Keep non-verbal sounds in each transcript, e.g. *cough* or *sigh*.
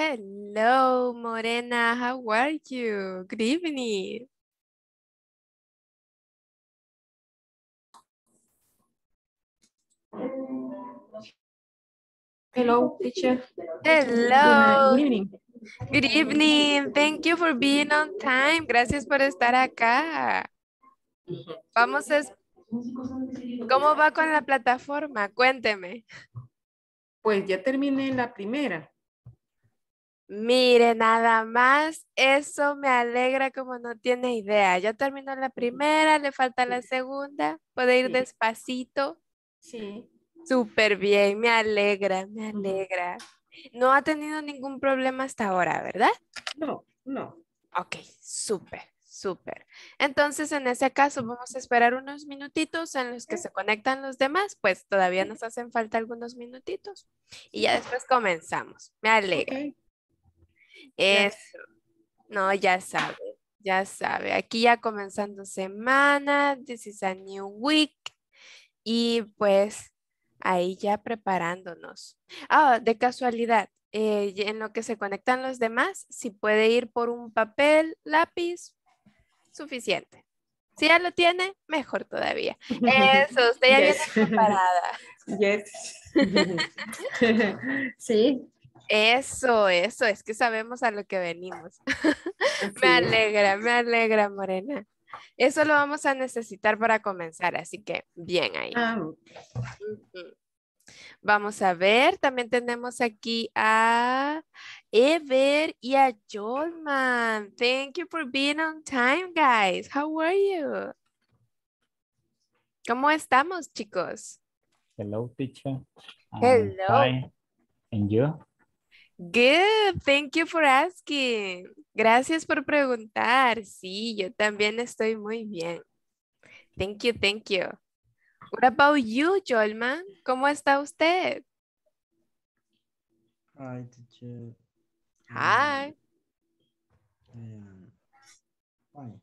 Hello, Morena. How are you? Good evening. Hello, teacher. Hello. Good evening. Good evening. Thank you for being on time. Gracias por estar acá. Vamos a... ¿Cómo va con la plataforma? Cuénteme. Pues ya terminé la primera. Mire, nada más, eso me alegra como no tiene idea. Ya terminó la primera, le falta la segunda, puede ir despacito. Sí. Súper bien, me alegra, me alegra. No ha tenido ningún problema hasta ahora, ¿verdad? No, no. Ok, súper, súper. Entonces, en ese caso, vamos a esperar unos minutitos en los que se conectan los demás, pues todavía nos hacen falta algunos minutitos y ya después comenzamos. Me alegra. Es, no, ya sabe, ya sabe. Aquí ya comenzando semana, this is a new week. Y pues ahí ya preparándonos. Ah, de casualidad, eh, en lo que se conectan los demás, si puede ir por un papel, lápiz, suficiente. Si ya lo tiene, mejor todavía. *laughs* Eso, usted ya viene preparada. *laughs* Yes. *laughs* sí, eso, eso, es que sabemos a lo que venimos. *laughs* me alegra, me alegra, Morena. Eso lo vamos a necesitar para comenzar, así que bien ahí. Ah, vamos a ver, también tenemos aquí a Ever y a Jolman. Thank you for being on time, guys. How are you? ¿Cómo estamos, chicos? Hello, teacher. Um, Hello. And you? Good, thank you for asking. Gracias por preguntar. Sí, yo también estoy muy bien. Thank you, thank you. What about you, Jolman? ¿Cómo está usted? Hi, teacher. Hi. Um, fine.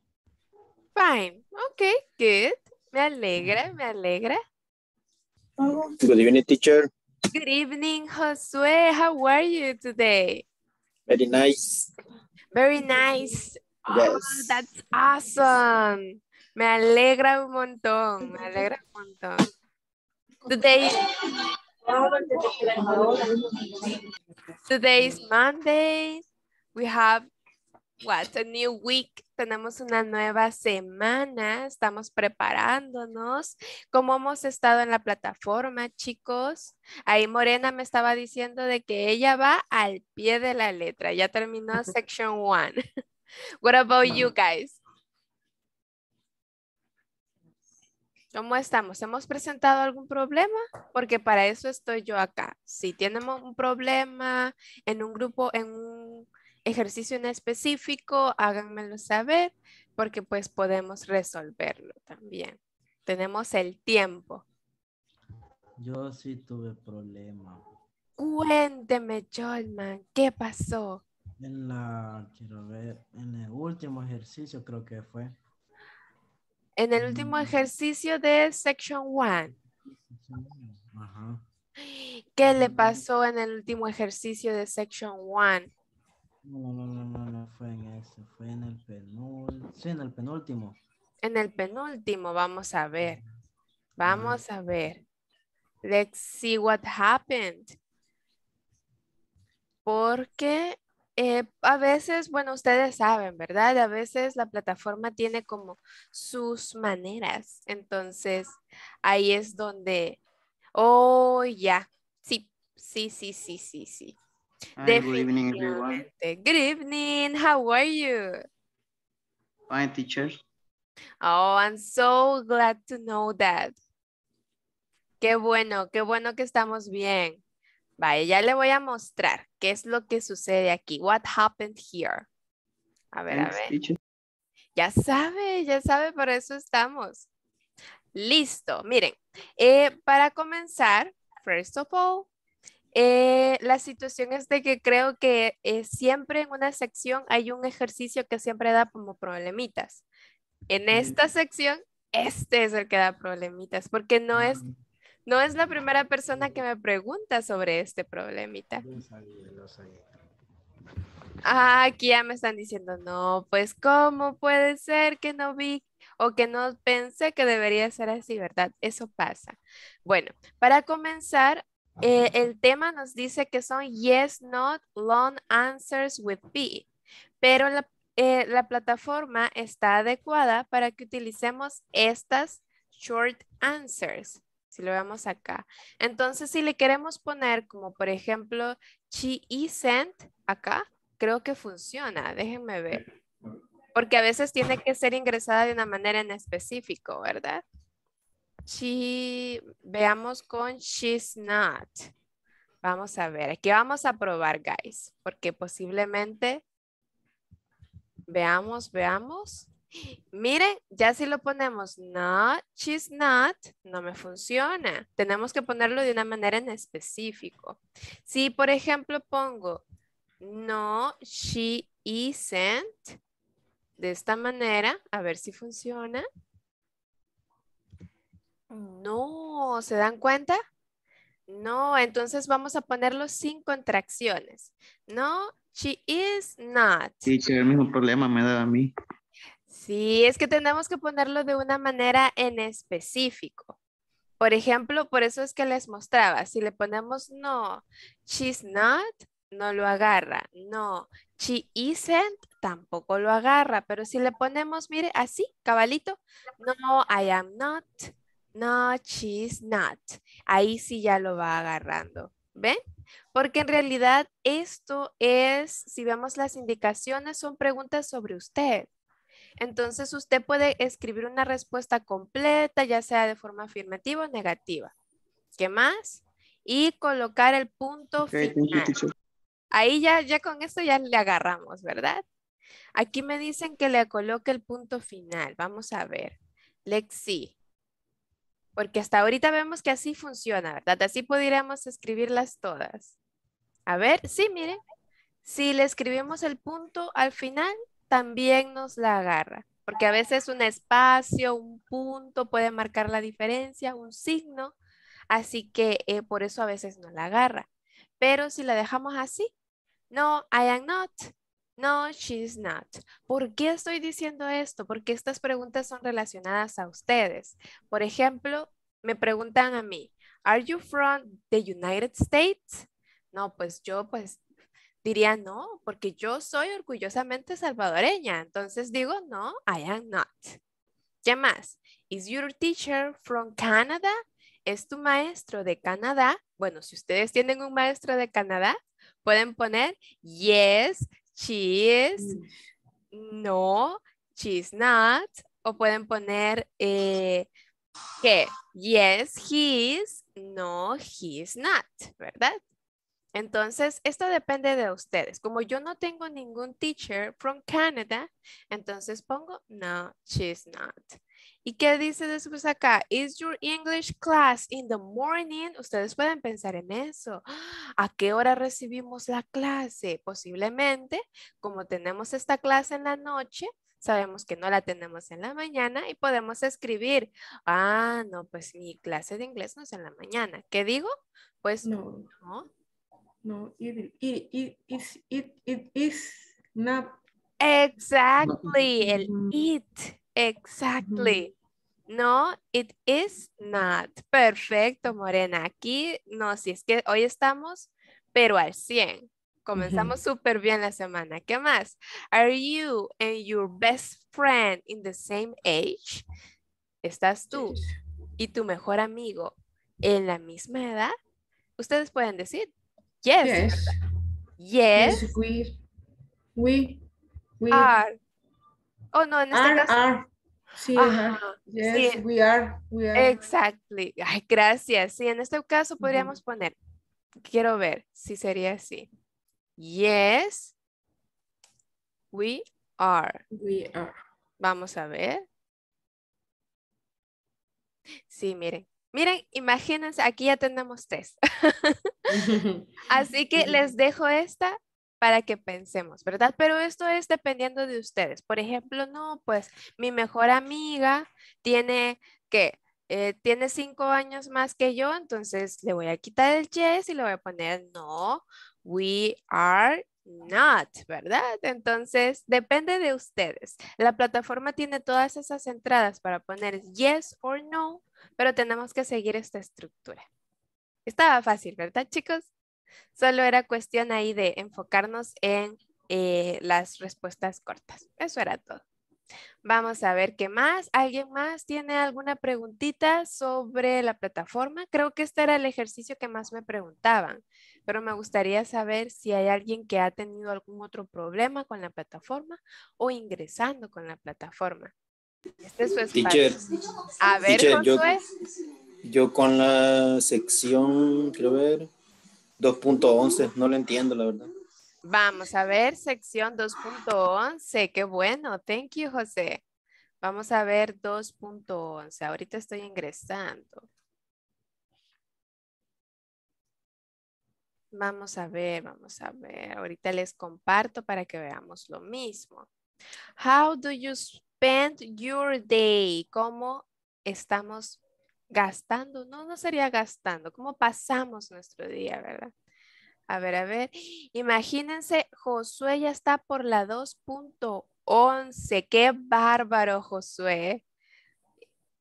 Fine. Okay, good. Me alegra, me alegra. Good evening, teacher. Good evening, Josue. How are you today? Very nice. Very nice. Yes. Oh, that's awesome. Me alegra un montón. Me alegra un montón. Today, today is Monday. We have What a new week. Tenemos una nueva semana. Estamos preparándonos. ¿Cómo hemos estado en la plataforma, chicos? Ahí Morena me estaba diciendo de que ella va al pie de la letra. Ya terminó *laughs* section one. *laughs* What about you guys? ¿Cómo estamos? ¿Hemos presentado algún problema? Porque para eso estoy yo acá. Si tenemos un problema en un grupo, en un ejercicio en específico, háganmelo saber porque pues podemos resolverlo también. Tenemos el tiempo. Yo sí tuve problema. Cuénteme, Jolman, ¿qué pasó? En la, quiero ver, en el último ejercicio creo que fue. En el mm. último ejercicio de Section 1. ¿Qué le pasó en el último ejercicio de Section 1? No, no, no, no, no fue en ese, fue en el penúltimo. Sí, en el penúltimo. En el penúltimo, vamos a ver. Vamos a ver. Let's see what happened. Porque eh, a veces, bueno, ustedes saben, ¿verdad? A veces la plataforma tiene como sus maneras. Entonces, ahí es donde, oh, ya, yeah. sí, sí, sí, sí, sí, sí. Good evening, everyone. Good evening. How are you? Fine, teacher. Oh, I'm so glad to know that. Qué bueno, qué bueno que estamos bien. Vaya, ya le voy a mostrar qué es lo que sucede aquí. What happened here? A ver, a ver. Ya sabe, ya sabe, por eso estamos. Listo, miren. Eh, para comenzar, first of all, eh, la situación es de que creo que eh, siempre en una sección hay un ejercicio que siempre da como problemitas. En esta sección, este es el que da problemitas, porque no es, no es la primera persona que me pregunta sobre este problemita. Ah, aquí ya me están diciendo, no, pues cómo puede ser que no vi o que no pensé que debería ser así, ¿verdad? Eso pasa. Bueno, para comenzar, eh, el tema nos dice que son yes, not, long answers with P. pero la, eh, la plataforma está adecuada para que utilicemos estas short answers si lo vemos acá. Entonces, si le queremos poner como, por ejemplo, she sent acá, creo que funciona. Déjenme ver. Porque a veces tiene que ser ingresada de una manera en específico, ¿verdad? She, veamos con she's not. Vamos a ver, aquí vamos a probar, guys, porque posiblemente, veamos, veamos. Miren, ya si lo ponemos not, she's not, no me funciona. Tenemos que ponerlo de una manera en específico. Si, por ejemplo, pongo no, she isn't, de esta manera, a ver si funciona. No, ¿se dan cuenta? No, entonces vamos a ponerlo sin contracciones. No, she is not. Sí, el mismo problema me da a mí. Sí, es que tenemos que ponerlo de una manera en específico. Por ejemplo, por eso es que les mostraba, si le ponemos no, she's not, no lo agarra. No, she isn't, tampoco lo agarra. Pero si le ponemos, mire, así, cabalito, no, I am not, no, she's not. Ahí sí ya lo va agarrando. ¿Ven? Porque en realidad esto es, si vemos las indicaciones, son preguntas sobre usted. Entonces usted puede escribir una respuesta completa, ya sea de forma afirmativa o negativa. ¿Qué más? Y colocar el punto final. Ahí ya, ya con esto ya le agarramos, ¿verdad? Aquí me dicen que le coloque el punto final. Vamos a ver. Let's see. Porque hasta ahorita vemos que así funciona, ¿verdad? Así podríamos escribirlas todas. A ver, sí, miren. Si le escribimos el punto al final, también nos la agarra. Porque a veces un espacio, un punto puede marcar la diferencia, un signo. Así que eh, por eso a veces no la agarra. Pero si la dejamos así, no, I am not, no, she's not. ¿Por qué estoy diciendo esto? Porque estas preguntas son relacionadas a ustedes. Por ejemplo, me preguntan a mí, ¿Are you from the United States? No, pues yo pues diría no, porque yo soy orgullosamente salvadoreña. Entonces digo, no, I am not. ¿Qué más? ¿Is your teacher from Canada? ¿Es tu maestro de Canadá? Bueno, si ustedes tienen un maestro de Canadá, pueden poner, yes, She is. No, she's not. O pueden poner eh, que yes, he is. No, he not, ¿verdad? Entonces, esto depende de ustedes. Como yo no tengo ningún teacher from Canada, entonces pongo no, she's not. ¿Y qué dice después acá? Is your English class in the morning? Ustedes pueden pensar en eso. *gasps* ¿A qué hora recibimos la clase? Posiblemente, como tenemos esta clase en la noche, sabemos que no la tenemos en la mañana y podemos escribir. Ah, no, pues mi clase de inglés no es en la mañana. ¿Qué digo? Pues no. No, it, it, is not. Exactly, el mm. it. Exactly. No, it is not. Perfecto, Morena. Aquí, no, si es que hoy estamos, pero al 100. Comenzamos súper bien la semana. ¿Qué más? Are you and your best friend in the same age? ¿Estás tú y tu mejor amigo en la misma edad? Ustedes pueden decir, yes. Yes. we, are Oh, no, en este ah, caso. Ah, sí, Yes, We, are, we are. Exactly. Ay, gracias. Sí, en este caso podríamos poner, quiero ver si sería así. Yes, we are. We are. Vamos a ver. Sí, miren. Miren, imagínense, aquí ya tenemos tres. *laughs* *laughs* Así que les dejo esta para que pensemos, ¿verdad? Pero esto es dependiendo de ustedes. Por ejemplo, no, pues mi mejor amiga tiene que eh, tiene cinco años más que yo, entonces le voy a quitar el yes y le voy a poner no, we are not, ¿verdad? Entonces, depende de ustedes. La plataforma tiene todas esas entradas para poner yes or no, pero tenemos que seguir esta estructura. Estaba fácil, ¿verdad, chicos? Solo era cuestión ahí de enfocarnos en eh, las respuestas cortas. Eso era todo. Vamos a ver qué más. ¿Alguien más tiene alguna preguntita sobre la plataforma? Creo que este era el ejercicio que más me preguntaban, pero me gustaría saber si hay alguien que ha tenido algún otro problema con la plataforma o ingresando con la plataforma. Este a ver, Yo, yo, con la sección, quiero ver, 2.11, no lo entiendo, la verdad. Vamos a ver, sección 2.11, qué bueno, thank you, José. Vamos a ver 2.11, ahorita estoy ingresando. Vamos a ver, vamos a ver. Ahorita les comparto para que veamos lo mismo. How do you spend your day? ¿Cómo estamos gastando, no, no sería gastando, cómo pasamos nuestro día, ¿verdad? A ver, a ver, imagínense, Josué ya está por la 2.11, qué bárbaro Josué.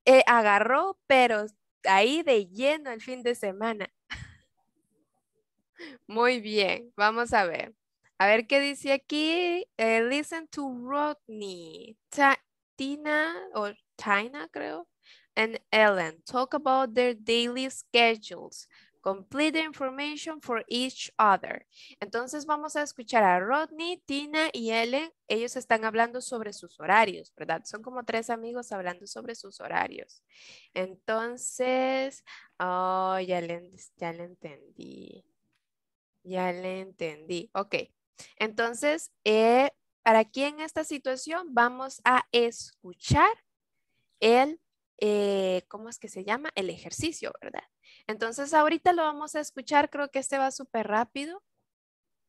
Eh, agarró, pero ahí de lleno el fin de semana. *laughs* Muy bien, vamos a ver. A ver qué dice aquí. Eh, listen to Rodney. Tina o Taina, creo and Ellen talk about their daily schedules. Complete information for each other. Entonces vamos a escuchar a Rodney, Tina y Ellen. Ellos están hablando sobre sus horarios, ¿verdad? Son como tres amigos hablando sobre sus horarios. Entonces, oh, ya le, entendí. Ya le entendí. Ok. Entonces, eh, para aquí en esta situación vamos a escuchar el eh, ¿cómo es que se llama? El ejercicio, ¿verdad? Entonces ahorita lo vamos a escuchar, creo que este va súper rápido.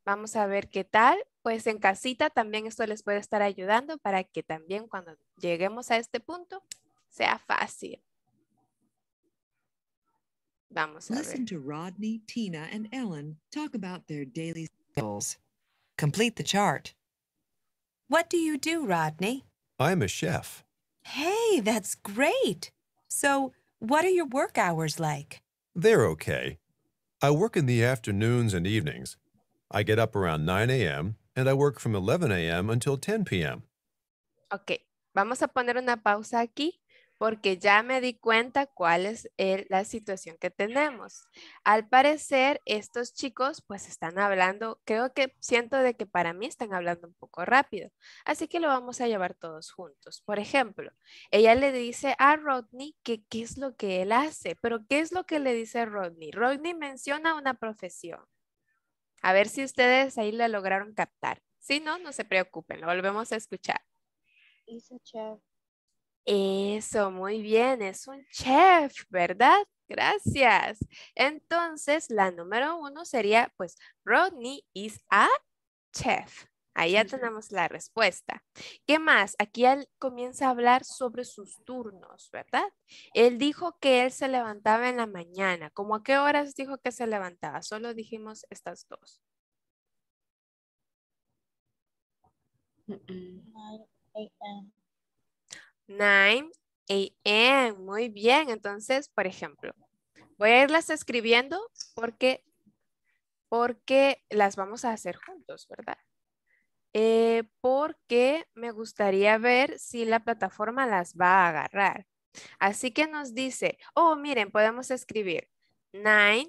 Vamos a ver qué tal. Pues en casita también esto les puede estar ayudando para que también cuando lleguemos a este punto sea fácil. Vamos a Listen to Rodney, Tina, and Ellen talk about their daily goals. Complete the chart. What do you do, Rodney? I'm a chef. Hey, that's great. So, what are your work hours like? They're okay. I work in the afternoons and evenings. I get up around 9 a.m. and I work from 11 a.m. until 10 p.m. Ok, vamos a poner una pausa aquí porque ya me di cuenta cuál es la situación que tenemos. Al parecer, estos chicos pues están hablando, creo que siento de que para mí están hablando un poco rápido, así que lo vamos a llevar todos juntos. Por ejemplo, ella le dice a Rodney que qué es lo que él hace, pero ¿qué es lo que le dice Rodney? Rodney menciona una profesión. A ver si ustedes ahí la lograron captar. Si no, no se preocupen, lo volvemos a escuchar. Eso, muy bien, es un chef, ¿verdad? Gracias. Entonces, la número uno sería, pues, Rodney is a chef. Ahí ya tenemos la respuesta. ¿Qué más? Aquí él comienza a hablar sobre sus turnos, ¿verdad? Él dijo que él se levantaba en la mañana. ¿Cómo a qué horas dijo que se levantaba? Solo dijimos estas dos. 9 a.m. Muy bien. Entonces, por ejemplo, voy a irlas escribiendo porque, porque las vamos a hacer juntos, ¿verdad? Eh, porque me gustaría ver si la plataforma las va a agarrar. Así que nos dice, oh, miren, podemos escribir 9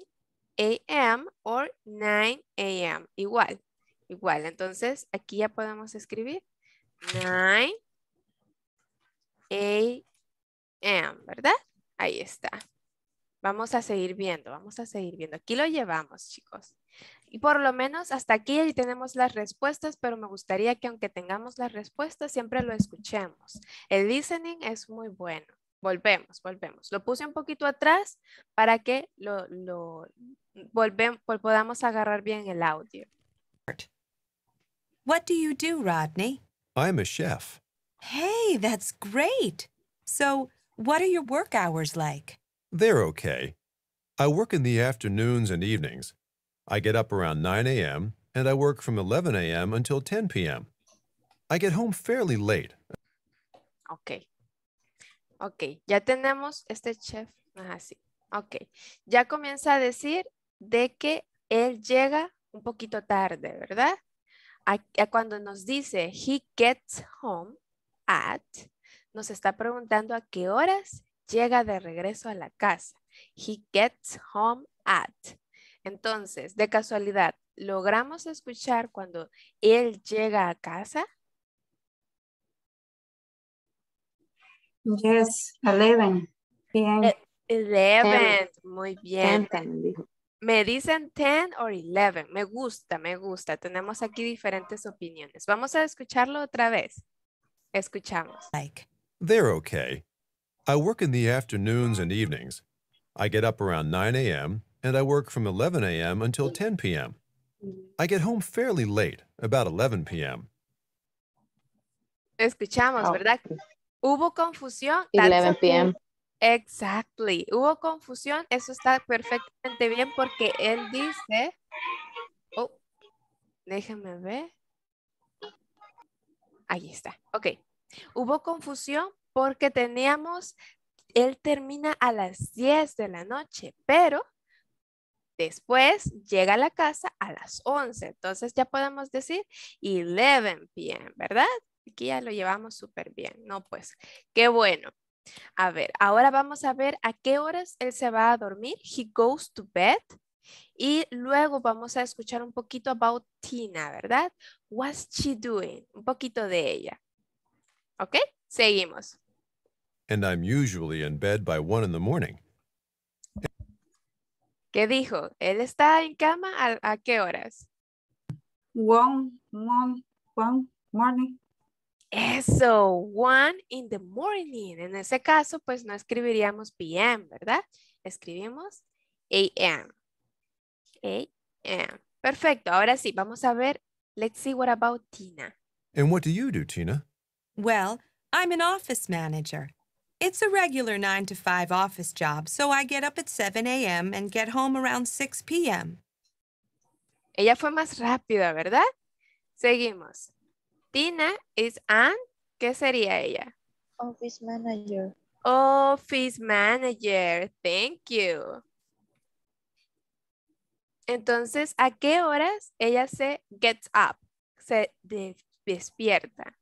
a.m. o 9 a.m. Igual, igual. Entonces, aquí ya podemos escribir 9 a.m., ¿verdad? Ahí está. Vamos a seguir viendo, vamos a seguir viendo. Aquí lo llevamos, chicos. Y por lo menos hasta aquí tenemos las respuestas, pero me gustaría que aunque tengamos las respuestas, siempre lo escuchemos. El listening es muy bueno. Volvemos, volvemos. Lo puse un poquito atrás para que lo, lo volvemos, podamos agarrar bien el audio. What do you do, Rodney? I'm a chef. Hey, that's great. So, what are your work hours like? They're okay. I work in the afternoons and evenings. I get up around 9 a.m., and I work from 11 a.m. until 10 p.m. I get home fairly late. Ok. Ok, ya tenemos este chef. Ajá, sí. Ok. Ya comienza a decir de que él llega un poquito tarde, ¿verdad? A, a cuando nos dice he gets home, at nos está preguntando a qué horas llega de regreso a la casa. He gets home at. Entonces, de casualidad, ¿logramos escuchar cuando él llega a casa? Yes, 11 11, eh, muy bien. me dicen 10 o 11, me gusta, me gusta. Tenemos aquí diferentes opiniones. Vamos a escucharlo otra vez. Escuchamos. Like. They're okay. I work in the afternoons and evenings. I get up around 9 a.m. and I work from 11 a.m. until 10 p.m. I get home fairly late, about 11 p.m. Escuchamos, oh. ¿verdad? Hubo confusión. 11 p.m. Exactly. Hubo confusión. Eso está perfectamente bien porque él dice... Oh, déjame ver. Ahí está. Ok. Hubo confusión porque teníamos, él termina a las 10 de la noche, pero después llega a la casa a las 11. Entonces ya podemos decir 11 p.m., ¿verdad? Aquí ya lo llevamos súper bien. No, pues, qué bueno. A ver, ahora vamos a ver a qué horas él se va a dormir. He goes to bed y luego vamos a escuchar un poquito about Tina, ¿verdad? What's she doing? Un poquito de ella. ¿Ok? Seguimos. And I'm usually in bed by one in the morning. ¿Qué dijo? Él está en cama a, qué horas? One, one, one morning. Eso, one in the morning. En ese caso, pues no escribiríamos PM, ¿verdad? Escribimos AM. A M. Perfecto. Ahora sí, vamos a ver. Let's see what about Tina. And what do you do, Tina? Well, I'm an office manager. It's a regular 9 to 5 office job, so I get up at 7 a.m. and get home around 6 p.m. Ella fue más rápida, ¿verdad? Seguimos. Tina is an, ¿qué sería ella? Office manager. Office manager, thank you. Entonces, ¿a qué horas ella se gets up? Se despierta.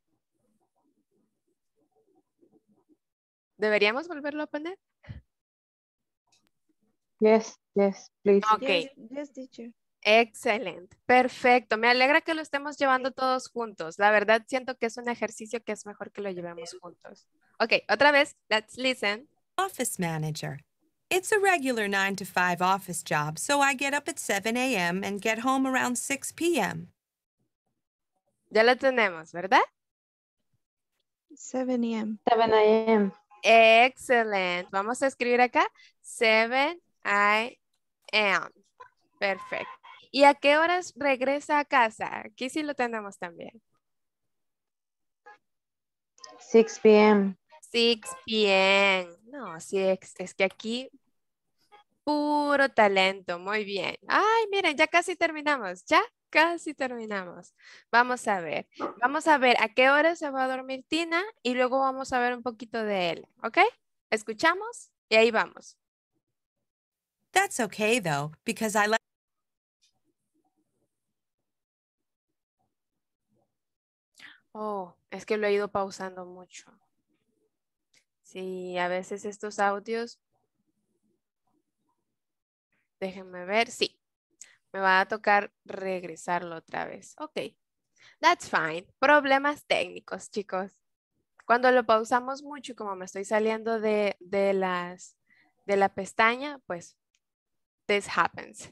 ¿Deberíamos volverlo a poner? Yes, yes, please. Ok. Yes, teacher. Excelente, perfecto. Me alegra que lo estemos llevando todos juntos. La verdad siento que es un ejercicio que es mejor que lo llevemos juntos. Ok, otra vez, let's listen. Office manager. It's a regular 9 to 5 office job, so I get up at 7 a.m. and get home around 6 p.m. Ya lo tenemos, ¿verdad? 7 a.m. 7 a.m. Excellent. Vamos a escribir acá 7 a.m. Perfect. ¿Y a qué horas regresa a casa? Aquí sí lo tenemos también. 6 p.m. 6 p.m. No, six es, que aquí puro talento. Muy bien. Ay, miren, ya casi terminamos. Ya casi terminamos. Vamos a ver. Vamos a ver a qué hora se va a dormir Tina y luego vamos a ver un poquito de él. ¿Ok? Escuchamos y ahí vamos. That's okay though, because I Oh, es que lo he ido pausando mucho. Y a veces estos audios, déjenme ver, sí, me va a tocar regresarlo otra vez. Ok, that's fine. Problemas técnicos, chicos. Cuando lo pausamos mucho, como me estoy saliendo de, de las, de la pestaña, pues, this happens.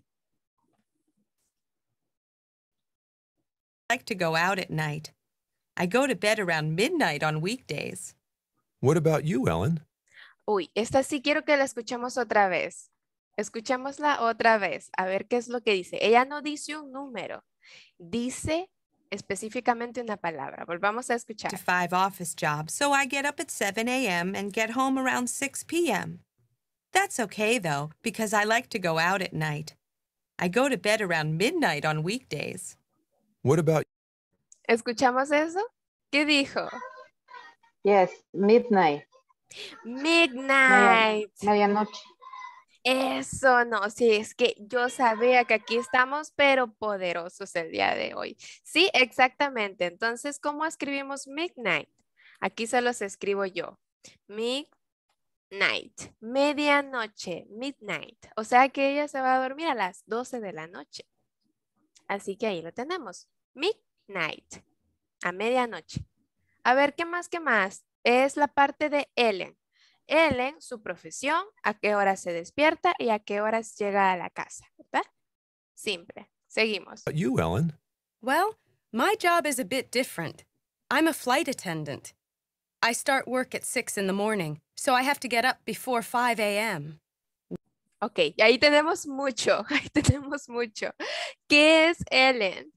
I like to go out at night. I go to bed around midnight on weekdays. What about you, Ellen? Uy, esta sí quiero que la escuchemos otra vez. Escuchémosla otra vez, a ver qué es lo que dice. Ella no dice un número, dice específicamente una palabra. Volvamos a escuchar. To five office jobs, so I get up at 7 a.m. and get home around 6 p.m. That's okay though, because I like to go out at night. I go to bed around midnight on weekdays. What about? ¿Escuchamos eso? ¿Qué dijo? Yes, midnight. Midnight. Medianoche. Eso no, sí, es que yo sabía que aquí estamos, pero poderosos el día de hoy. Sí, exactamente. Entonces, ¿cómo escribimos midnight? Aquí se los escribo yo. Midnight, medianoche, midnight. O sea que ella se va a dormir a las 12 de la noche. Así que ahí lo tenemos. Midnight, a medianoche. A ver, ¿qué más, qué más? Es la parte de Ellen. Ellen, su profesión, a qué hora se despierta y a qué horas llega a la casa, ¿verdad? Simple. Seguimos. But you, Ellen? Well, my job is a bit different. I'm a flight attendant. I start work at 6 in the morning, so I have to get up before 5 a.m. Ok, ahí tenemos mucho, *laughs* ahí tenemos mucho. ¿Qué es Ellen?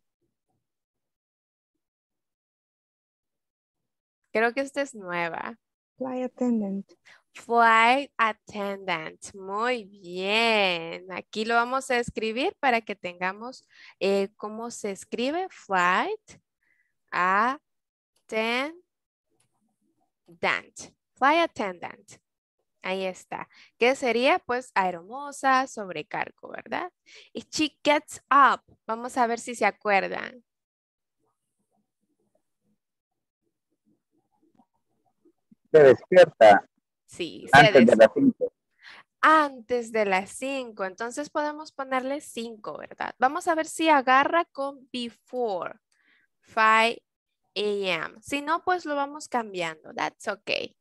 Creo que esta es nueva. Flight attendant. Flight attendant. Muy bien. Aquí lo vamos a escribir para que tengamos eh, cómo se escribe flight attendant. Flight attendant. Ahí está. ¿Qué sería? Pues aeromosa, sobrecargo, ¿verdad? Y she gets up. Vamos a ver si se acuerdan. despierta. Sí, antes de las 5. Antes de las 5. Entonces podemos ponerle 5, ¿verdad? Vamos a ver si agarra con before 5 a.m. Si no, pues lo vamos cambiando. That's okay.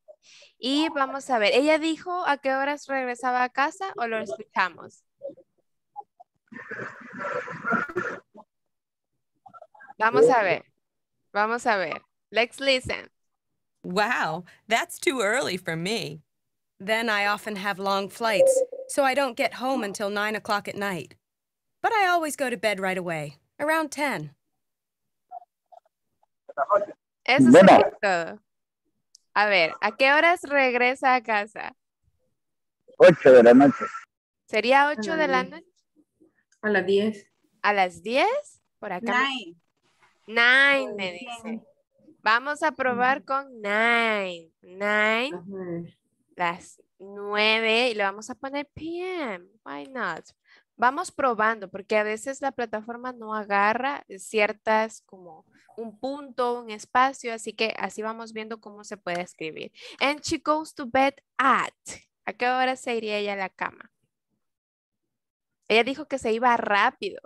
Y vamos a ver, ¿ella dijo a qué horas regresaba a casa o lo escuchamos? Vamos a ver, vamos a ver. Let's listen. Wow, that's too early for me. Then I often have long flights, so I don't get home until 9 o'clock at night. But I always go to bed right away, around 10. Eso es todo. A ver, ¿a qué horas regresa a casa? 8 de la noche. ¿Sería 8 de la noche? A las 10. ¿A las 10? Por acá. 9. 9 me dice. Vamos a probar con nine. Nine. Las 9. y le vamos a poner PM. Why not? Vamos probando porque a veces la plataforma no agarra ciertas como un punto, un espacio. Así que así vamos viendo cómo se puede escribir. And she goes to bed at. ¿A qué hora se iría ella a la cama? Ella dijo que se iba rápido.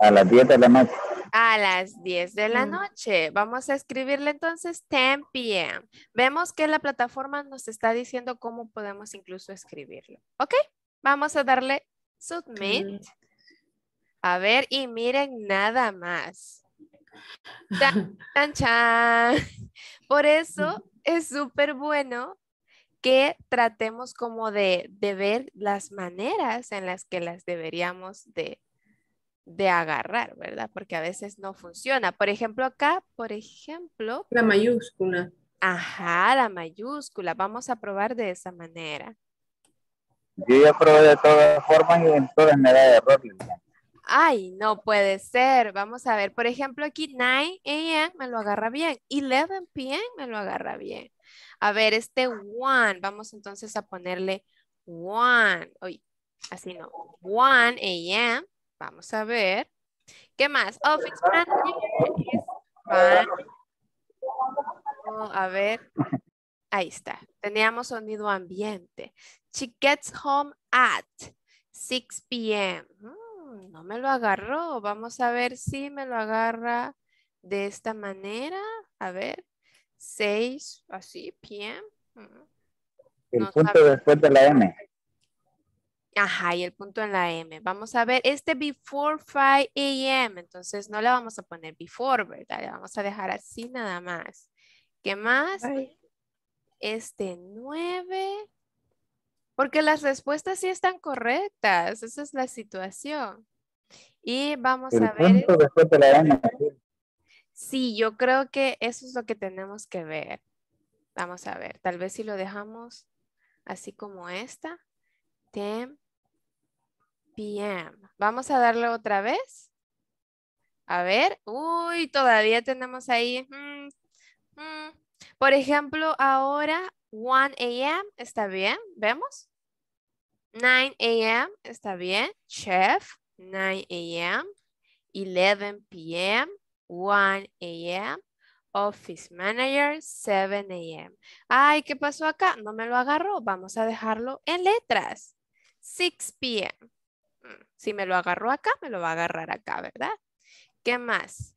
A las 10 de la noche. A las 10 de la mm. noche. Vamos a escribirle entonces 10 p.m. Vemos que la plataforma nos está diciendo cómo podemos incluso escribirlo. ¿Ok? Vamos a darle submit. Mm. A ver, y miren nada más. Tan, *laughs* Por eso mm. es súper bueno que tratemos como de, de, ver las maneras en las que las deberíamos de, de agarrar, ¿verdad? Porque a veces no funciona. Por ejemplo, acá, por ejemplo. La mayúscula. Ajá, la mayúscula. Vamos a probar de esa manera. Yo ya probé de todas formas y en todas me da error. Ay, no puede ser. Vamos a ver. Por ejemplo, aquí 9 a.m. me lo agarra bien. 11 p.m. me lo agarra bien. A ver, este one. Vamos entonces a ponerle 1, Uy, así no. 1 a.m. Vamos a ver. ¿Qué más? Office oh, oh, a ver. Ahí está. Teníamos sonido ambiente. She gets home at 6 p.m. Mm, no me lo agarró. Vamos a ver si me lo agarra de esta manera. A ver. 6, así, p.m. Mm. El punto después de la M. Ajá, y el punto en la M. Vamos a ver este before 5 a.m. Entonces no le vamos a poner before, ¿verdad? Le vamos a dejar así nada más. ¿Qué más? Este 9. Porque las respuestas sí están correctas. Esa es la situación. Y vamos el a ver. De la M. Sí, yo creo que eso es lo que tenemos que ver. Vamos a ver. Tal vez si lo dejamos así como esta. Tem p.m. Vamos a darle otra vez. A ver, uy, todavía tenemos ahí. Mm, mm. Por ejemplo, ahora 1 a.m. está bien, ¿vemos? 9 a.m. está bien, chef, 9 a.m. 11 p.m., 1 a.m., office manager, 7 a.m. Ay, ¿qué pasó acá? No me lo agarró. Vamos a dejarlo en letras. 6 p.m. Mm. Si me lo agarró acá, me lo va a agarrar acá, ¿verdad? ¿Qué más?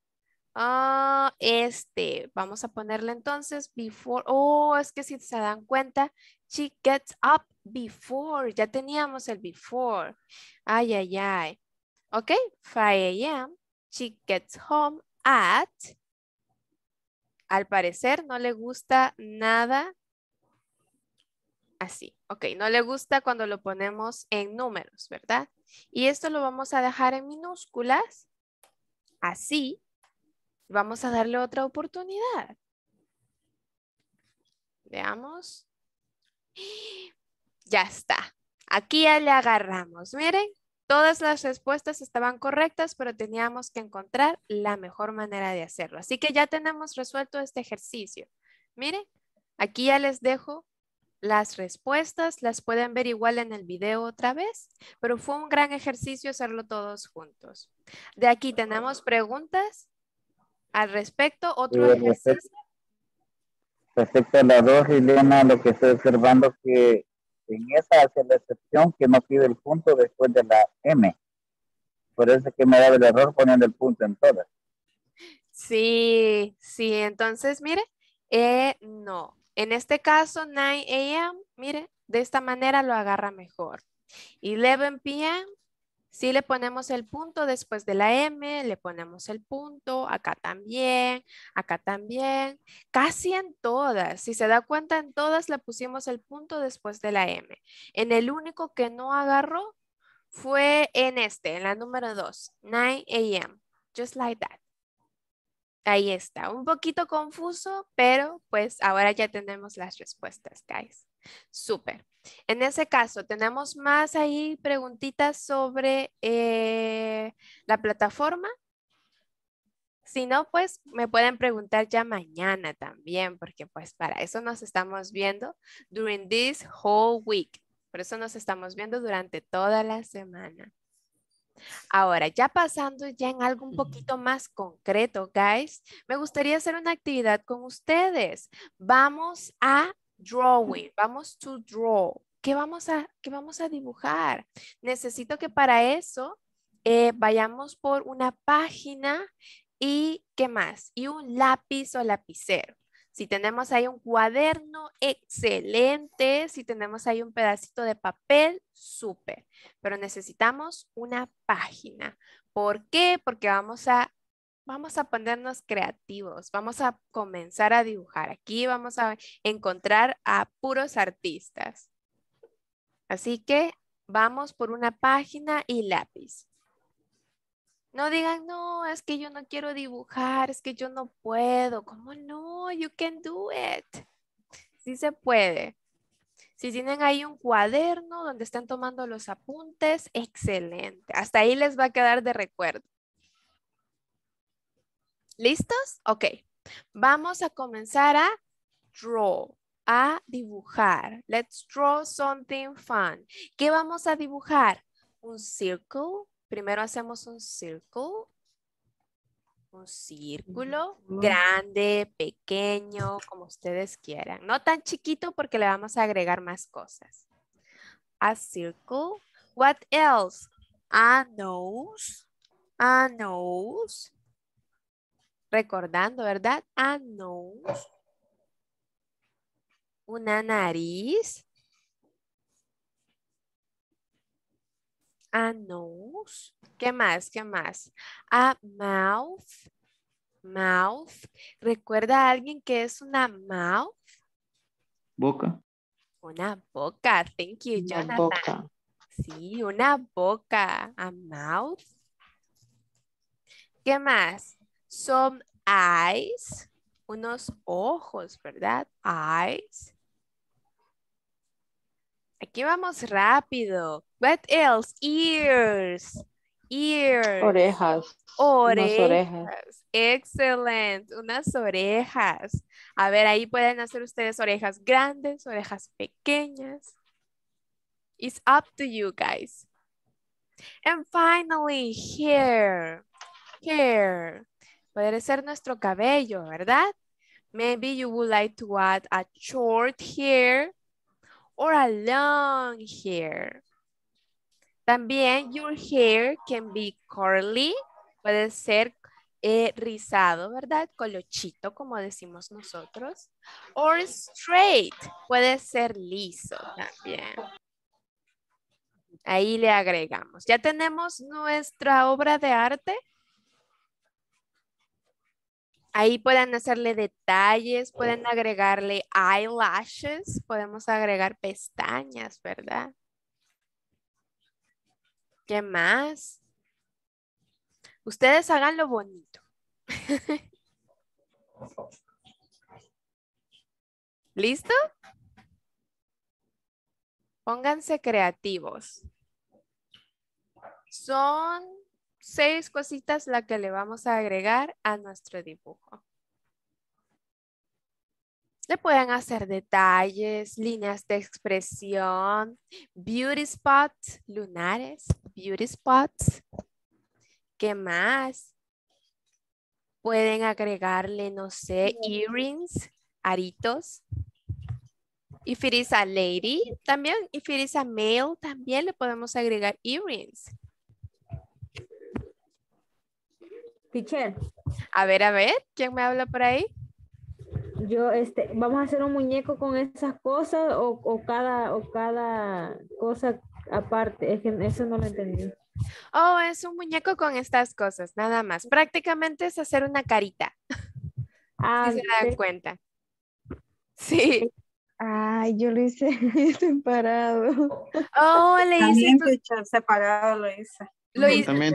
Ah, este, vamos a ponerle entonces before, oh, es que si se dan cuenta, she gets up before, ya teníamos el before, ay, ay, ay, ok, 5 a.m., she gets home at, al parecer no le gusta nada así, ok, no le gusta cuando lo ponemos en números, ¿verdad? Y esto lo vamos a dejar en minúsculas. Así. Vamos a darle otra oportunidad. Veamos. *gasps* Ya está. Aquí ya le agarramos. Miren, todas las respuestas estaban correctas, pero teníamos que encontrar la mejor manera de hacerlo. Así que ya tenemos resuelto este ejercicio. Miren, aquí ya les dejo las respuestas las pueden ver igual en el video otra vez, pero fue un gran ejercicio hacerlo todos juntos. De aquí tenemos preguntas al respecto, otro ejercicio. Respecto, a la 2, Elena, lo que estoy observando que en esa hace la excepción que no pide el punto después de la M. Por eso que me da el error poniendo el punto en todas. Sí, sí, entonces mire, eh, no, en este caso, 9 a.m., mire, de esta manera lo agarra mejor. 11 p.m., si le ponemos el punto después de la M, le ponemos el punto, acá también, acá también, casi en todas. Si se da cuenta, en todas le pusimos el punto después de la M. En el único que no agarró fue en este, en la número 2, 9 a.m., just like that. Ahí está, un poquito confuso, pero pues ahora ya tenemos las respuestas, guys. Super. En ese caso, tenemos más ahí preguntitas sobre eh, la plataforma. Si no, pues me pueden preguntar ya mañana también, porque pues para eso nos estamos viendo during this whole week. Por eso nos estamos viendo durante toda la semana. Ahora, ya pasando ya en algo un poquito más concreto, guys, me gustaría hacer una actividad con ustedes. Vamos a drawing, vamos to draw. ¿Qué vamos a, vamos a dibujar? Necesito que para eso eh, vayamos por una página y qué más, y un lápiz o lapicero si tenemos ahí un cuaderno, excelente. Si tenemos ahí un pedacito de papel, súper. Pero necesitamos una página. ¿Por qué? Porque vamos a, vamos a ponernos creativos. Vamos a comenzar a dibujar. Aquí vamos a encontrar a puros artistas. Así que vamos por una página y lápiz. No digan, no, es que yo no quiero dibujar, es que yo no puedo. ¿Cómo no? You can do it. Sí se puede. Si tienen ahí un cuaderno donde están tomando los apuntes, excelente. Hasta ahí les va a quedar de recuerdo. ¿Listos? Ok. Vamos a comenzar a draw, a dibujar. Let's draw something fun. ¿Qué vamos a dibujar? Un circle, primero hacemos un círculo. Un círculo grande, pequeño, como ustedes quieran. No tan chiquito porque le vamos a agregar más cosas. A circle. What else? A nose. A nose. Recordando, ¿verdad? A nose. Una nariz. a ah, nose. ¿Qué más? ¿Qué más? A ah, mouth. Mouth. ¿Recuerda a alguien que es una mouth? Boca. Una boca. Thank you, Jonathan. boca. Sí, una boca. A mouth. ¿Qué más? Some eyes. Unos ojos, ¿verdad? Eyes. Aquí vamos rápido. What else? Ears. Ears. Orejas. Orejas. Unas orejas. Excellent. Unas orejas. A ver, ahí pueden hacer ustedes orejas grandes, orejas pequeñas. It's up to you guys. And finally, hair. Hair. Puede ser nuestro cabello, ¿verdad? Maybe you would like to add a short hair or a long hair. También your hair can be curly, puede ser eh, rizado, ¿verdad? Colochito, como decimos nosotros. Or straight, puede ser liso también. Ahí le agregamos. Ya tenemos nuestra obra de arte. Ahí pueden hacerle detalles, pueden agregarle eyelashes, podemos agregar pestañas, ¿verdad? ¿Qué más? Ustedes hagan lo bonito. *laughs* ¿Listo? Pónganse creativos. Son seis cositas las que le vamos a agregar a nuestro dibujo. Le pueden hacer detalles, líneas de expresión, beauty spots, lunares, beauty spots. ¿Qué más? Pueden agregarle, no sé, earrings, aritos. If it is a lady, también, if it is a male, también le podemos agregar earrings. A ver, a ver, ¿quién me habla por ahí? Yo, este, vamos a hacer un muñeco con esas cosas o, cada, o cada cosa aparte. eso no lo entendí. Oh, es un muñeco con estas cosas, nada más. Prácticamente es hacer una carita. Ah, si se dan cuenta. Sí. Ay, yo lo hice separado. *laughs* Oh, le hice. separado lo hice. Lo hice. También,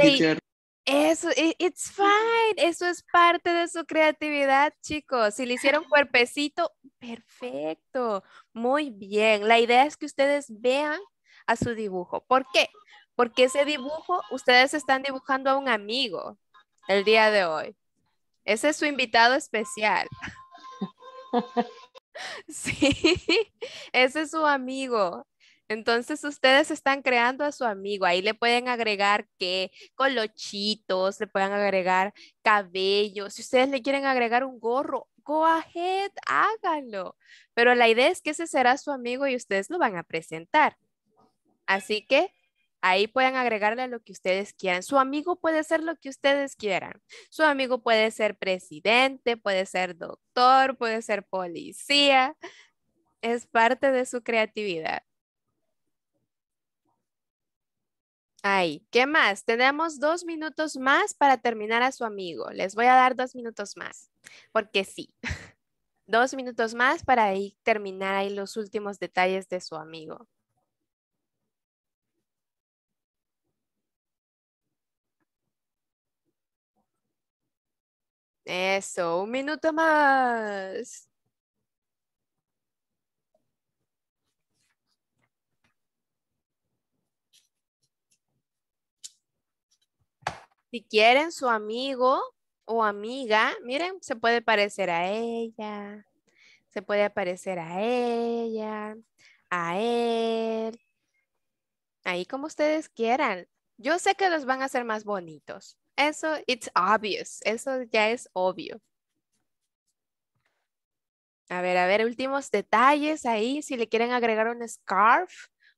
eso, e, it's fine. Eso es parte de su creatividad, chicos. Si le hicieron *laughs* cuerpecito, perfecto. Muy bien. La idea es que ustedes vean a su dibujo. ¿Por qué? Porque ese dibujo, ustedes están dibujando a un amigo el día de hoy. Ese es su invitado especial. *laughs* *laughs* Sí, ese es su amigo. Entonces ustedes están creando a su amigo. Ahí le pueden agregar que colochitos, le pueden agregar cabello. Si ustedes le quieren agregar un gorro, go ahead, háganlo. Pero la idea es que ese será su amigo y ustedes lo van a presentar. Así que Ahí pueden agregarle lo que ustedes quieran. Su amigo puede ser lo que ustedes quieran. Su amigo puede ser presidente, puede ser doctor, puede ser policía. Es parte de su creatividad. Ahí, ¿qué más? Tenemos dos minutos más para terminar a su amigo. Les voy a dar dos minutos más, porque sí. *laughs* Dos minutos más para ahí terminar ahí los últimos detalles de su amigo. Eso, un minuto más. Si quieren su amigo o amiga, miren, se puede parecer a ella, se puede parecer a ella, a él, ahí como ustedes quieran. Yo sé que los van a hacer más bonitos. Eso, it's obvious. Eso ya es obvio. A ver, a ver, últimos detalles ahí. Si le quieren agregar un scarf,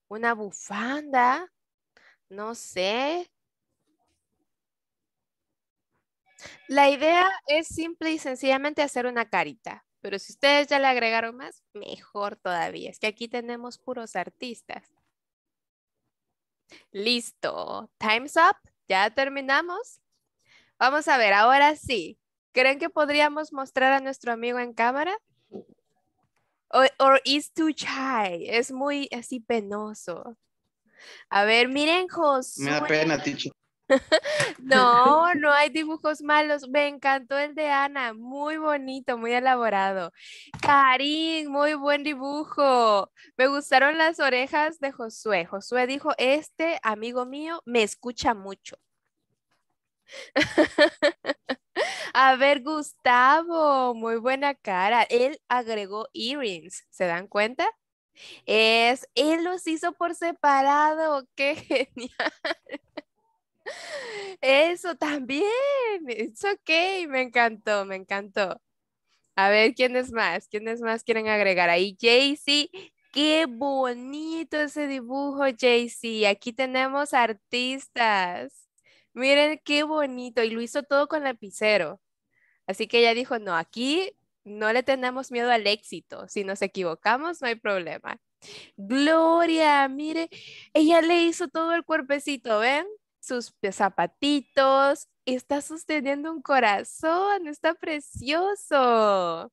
una bufanda, no sé, La idea es simple y sencillamente hacer una carita, pero si ustedes ya le agregaron más, mejor todavía. Es que aquí tenemos puros artistas. Listo. Time's up. Ya terminamos. Vamos a ver, ahora sí. ¿Creen que podríamos mostrar a nuestro amigo en cámara? Or, is too shy. Es muy así penoso. A ver, miren, Jos. Me da pena, Ticho. *laughs* No, no hay dibujos malos. Me encantó el de Ana, muy bonito, muy elaborado. Karim, muy buen dibujo. Me gustaron las orejas de Josué. Josué dijo, este amigo mío me escucha mucho. *laughs* A ver, Gustavo, muy buena cara. Él agregó earrings, ¿se dan cuenta? Es, él los hizo por separado, qué *laughs* genial. *laughs* Eso también. It's ok. Me encantó, me encantó. A ver, ¿quiénes más? ¿Quiénes más quieren agregar ahí? Jaycee, qué bonito ese dibujo, Jaycee. Aquí tenemos artistas. Miren qué bonito. Y lo hizo todo con lapicero. Así que ella dijo, no, aquí no le tenemos miedo al éxito. Si nos equivocamos, no hay problema. Gloria, mire, ella le hizo todo el cuerpecito, ¿ven? sus zapatitos, está sosteniendo un corazón, está precioso.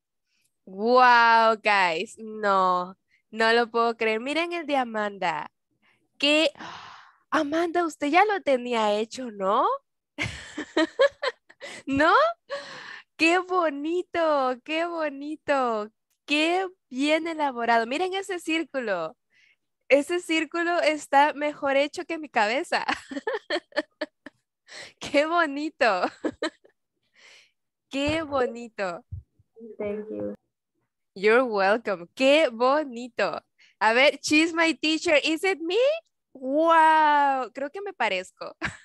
Wow, guys, no, no lo puedo creer. Miren el de Amanda. Que Amanda, usted ya lo tenía hecho, ¿no? *laughs* ¿No? Qué bonito, qué bonito, qué bien elaborado. Miren ese círculo ese círculo está mejor hecho que mi cabeza. *laughs* Qué bonito. *laughs* Qué bonito. Thank you. You're welcome. Qué bonito. A ver, she's my teacher. Is it me? Wow, creo que me parezco. *laughs*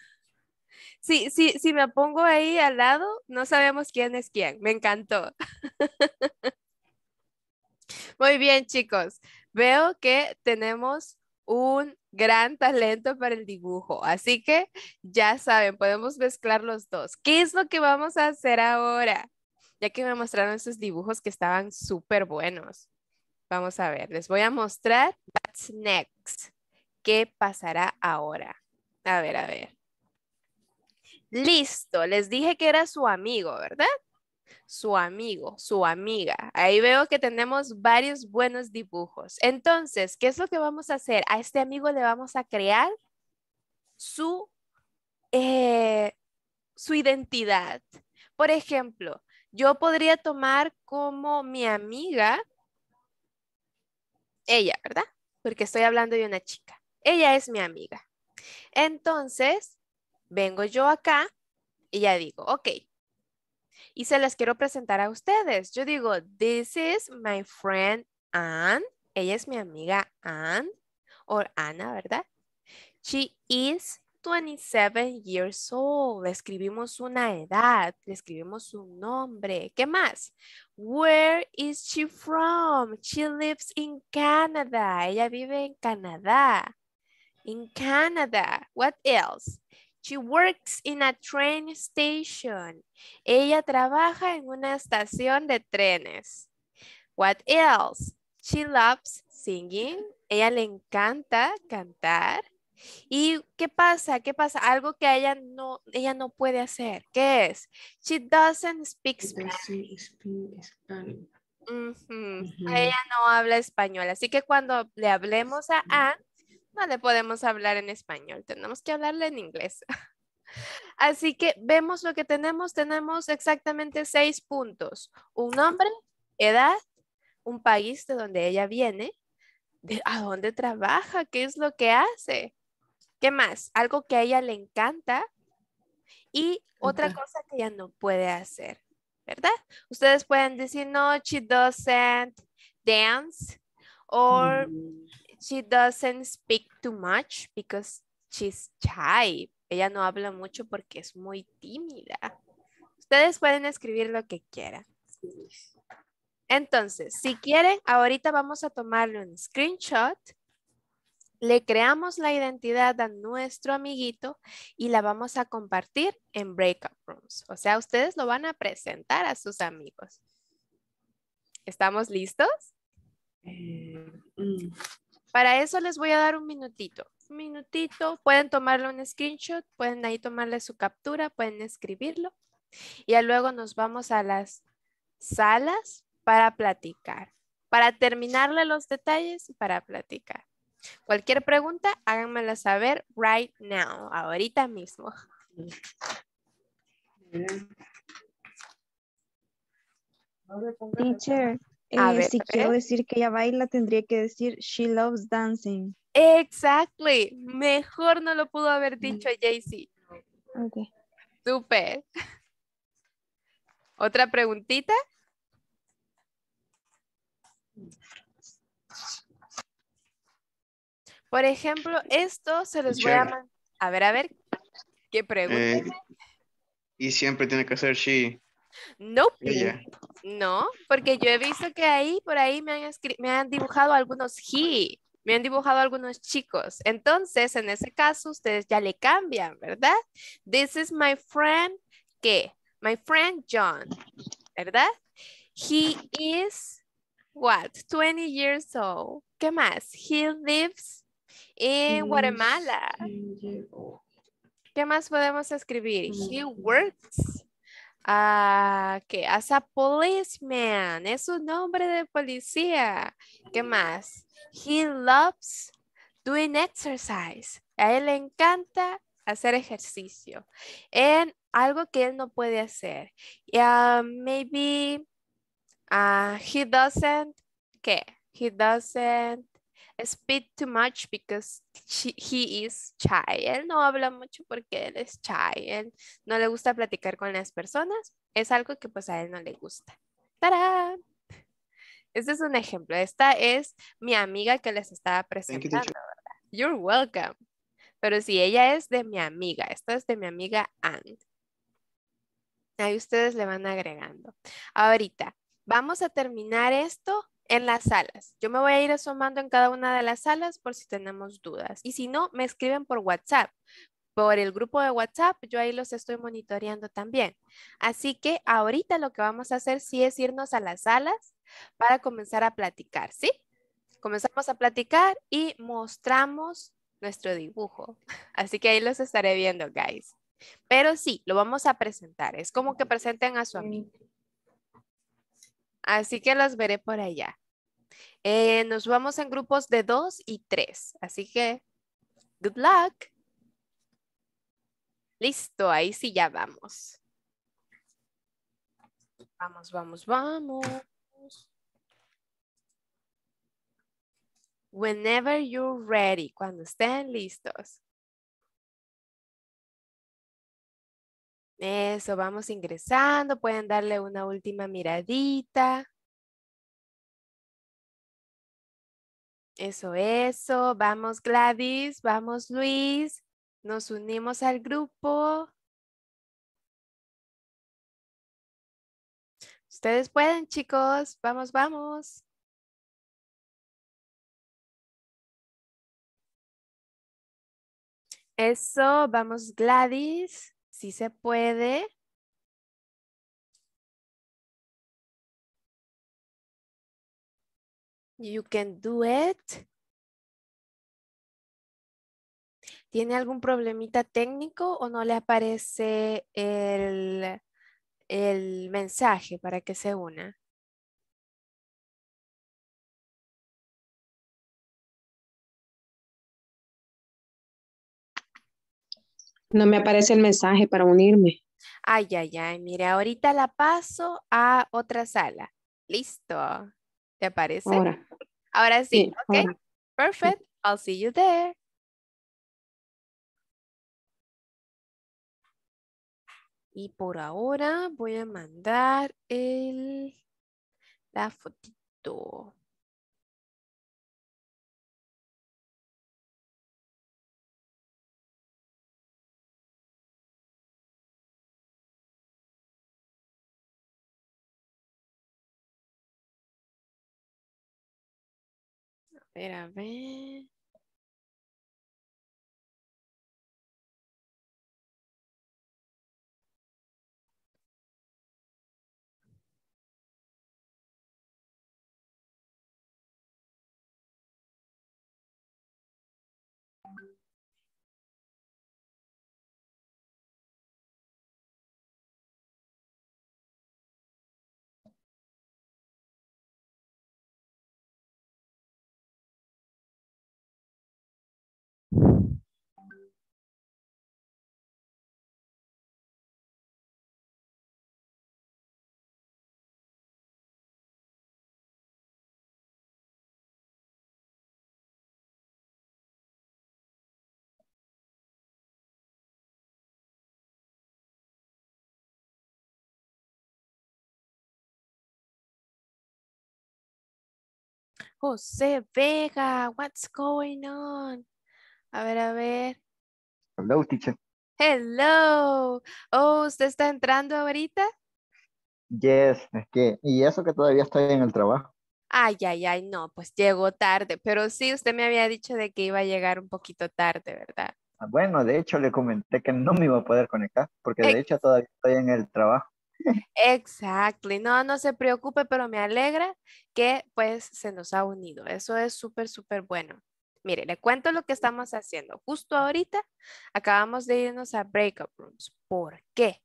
Sí, sí, si sí, me pongo ahí al lado, no sabemos quién es quién. Me encantó. Muy bien, chicos veo que tenemos un gran talento para el dibujo. Así que ya saben, podemos mezclar los dos. ¿Qué es lo que vamos a hacer ahora? Ya que me mostraron esos dibujos que estaban súper buenos. Vamos a ver, les voy a mostrar what's next. ¿Qué pasará ahora? A ver, a ver. Listo, les dije que era su amigo, ¿verdad? su amigo, su amiga. Ahí veo que tenemos varios buenos dibujos. Entonces, ¿qué es lo que vamos a hacer? A este amigo le vamos a crear su, eh, su identidad. Por ejemplo, yo podría tomar como mi amiga, ella, ¿verdad? Porque estoy hablando de una chica. Ella es mi amiga. Entonces, vengo yo acá y ya digo, ok, y se las quiero presentar a ustedes. Yo digo, this is my friend Anne. Ella es mi amiga Anne, o Ana, ¿verdad? She is 27 years old. Le escribimos una edad, le escribimos un nombre. ¿Qué más? Where is she from? She lives in Canada. Ella vive en Canadá. In Canada. What else? She works in a train station. Ella trabaja en una estación de trenes. What else? She loves singing. Ella le encanta cantar. ¿Y qué pasa? ¿Qué pasa? Algo que ella no, ella no puede hacer. ¿Qué es? She doesn't speak Spanish. Ella no habla español. Así que cuando le hablemos a Anne, no le podemos hablar en español, tenemos que hablarle en inglés. *laughs* Así que vemos lo que tenemos. Tenemos exactamente seis puntos. Un nombre, edad, un país de donde ella viene, de a dónde trabaja, qué es lo que hace. ¿Qué más? Algo que a ella le encanta y otra cosa que ella no puede hacer, ¿verdad? Ustedes pueden decir, no, she doesn't dance or mm. She doesn't speak too much because she's shy. Ella no habla mucho porque es muy tímida. Ustedes pueden escribir lo que quieran. Entonces, si quieren, ahorita vamos a tomarle un screenshot. Le creamos la identidad a nuestro amiguito y la vamos a compartir en breakout rooms. O sea, ustedes lo van a presentar a sus amigos. ¿Estamos listos? Eh, mm. Para eso les voy a dar un minutito. Un minutito, pueden tomarle un screenshot, pueden ahí tomarle su captura, pueden escribirlo. Y luego nos vamos a las salas para platicar, para terminarle los detalles y para platicar. Cualquier pregunta, háganmela saber right now, ahorita mismo. Teacher. Eh, a ver, si quiero decir que ella baila, tendría que decir she loves dancing. Exactly. Mejor no lo pudo haber mm. dicho Jaycee. Ok. Súper. ¿Otra preguntita? Por ejemplo, esto se les voy a... A ver, a ver. ¿Qué pregunta? Eh, y siempre tiene que ser she. No, No, porque yo he visto que ahí, por ahí me han, me han dibujado algunos he, me han dibujado algunos chicos. Entonces, en ese caso, ustedes ya le cambian, ¿verdad? This is my friend, ¿qué? My friend John, ¿verdad? He is, what? 20 years old. ¿Qué más? He lives in Guatemala. Oh. ¿Qué más podemos escribir? Mm. He works Ah, que as a policeman. Es un nombre de policía. ¿Qué más? He loves doing exercise. A él le encanta hacer ejercicio. En algo que él no puede hacer. Yeah, maybe uh, he doesn't, ¿qué? He doesn't speak too much because he is shy. Él no habla mucho porque él es shy. Él no le gusta platicar con las personas. Es algo que pues a él no le gusta. ¡Tarán! Este es un ejemplo. Esta es mi amiga que les estaba presentando. You're welcome. Pero si ella es de mi amiga. Esta es de mi amiga Anne. Ahí ustedes le van agregando. Ahorita, vamos a terminar esto en las salas. Yo me voy a ir asomando en cada una de las salas por si tenemos dudas. Y si no, me escriben por WhatsApp. Por el grupo de WhatsApp, yo ahí los estoy monitoreando también. Así que ahorita lo que vamos a hacer sí es irnos a las salas para comenzar a platicar, ¿sí? Comenzamos a platicar y mostramos nuestro dibujo. *laughs* Así que ahí los estaré viendo, guys. Pero sí, lo vamos a presentar. Es como que presenten a su amigo. Así que los veré por allá. Eh, nos vamos en grupos de dos y tres. Así que, good luck. Listo, ahí sí ya vamos. Vamos, vamos, vamos. Whenever you're ready, cuando estén listos. Eso, vamos ingresando. Pueden darle una última miradita. Eso, eso. Vamos Gladys, vamos Luis. Nos unimos al grupo. Ustedes pueden, chicos. Vamos, vamos. Eso, vamos Gladys. Si se puede. You can do it. ¿Tiene algún problemita técnico o no le aparece el mensaje para que se una? No me aparece el mensaje para unirme. Ay, ay, ay, mira, ahorita la paso a otra sala. Listo. ¿Te aparece? Ahora. sí, ok. Perfect. I'll see you there. Y por ahora voy a mandar el, la fotito. ver, a ver. José Vega, what's going on? A ver, a ver. Hello, teacher. Hello. Oh, ¿usted está entrando ahorita? Yes, es que, y eso que todavía estoy en el trabajo. Ay, ay, ay, no, pues llegó tarde, pero sí, usted me había dicho de que iba a llegar un poquito tarde, ¿verdad? Ah, bueno, de hecho le comenté que no me iba a poder conectar, porque de hecho todavía estoy en el trabajo. Exacto. No, no se preocupe, pero me alegra que pues se nos ha unido. Eso es súper, súper bueno. Mire, le cuento lo que estamos haciendo. Justo ahorita acabamos de irnos a Breakup rooms. ¿Por qué?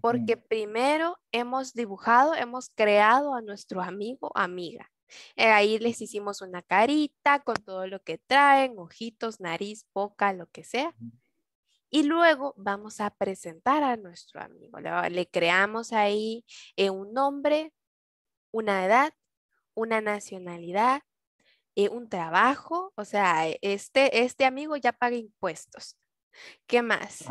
Porque primero hemos dibujado, hemos creado a nuestro amigo, amiga. Eh, ahí les hicimos una carita con todo lo que traen, ojitos, nariz, boca, lo que sea y luego vamos a presentar a nuestro amigo. Le, creamos ahí eh, un nombre, una edad, una nacionalidad, eh, un trabajo, o sea, e, este, este amigo ya paga impuestos. ¿Qué más?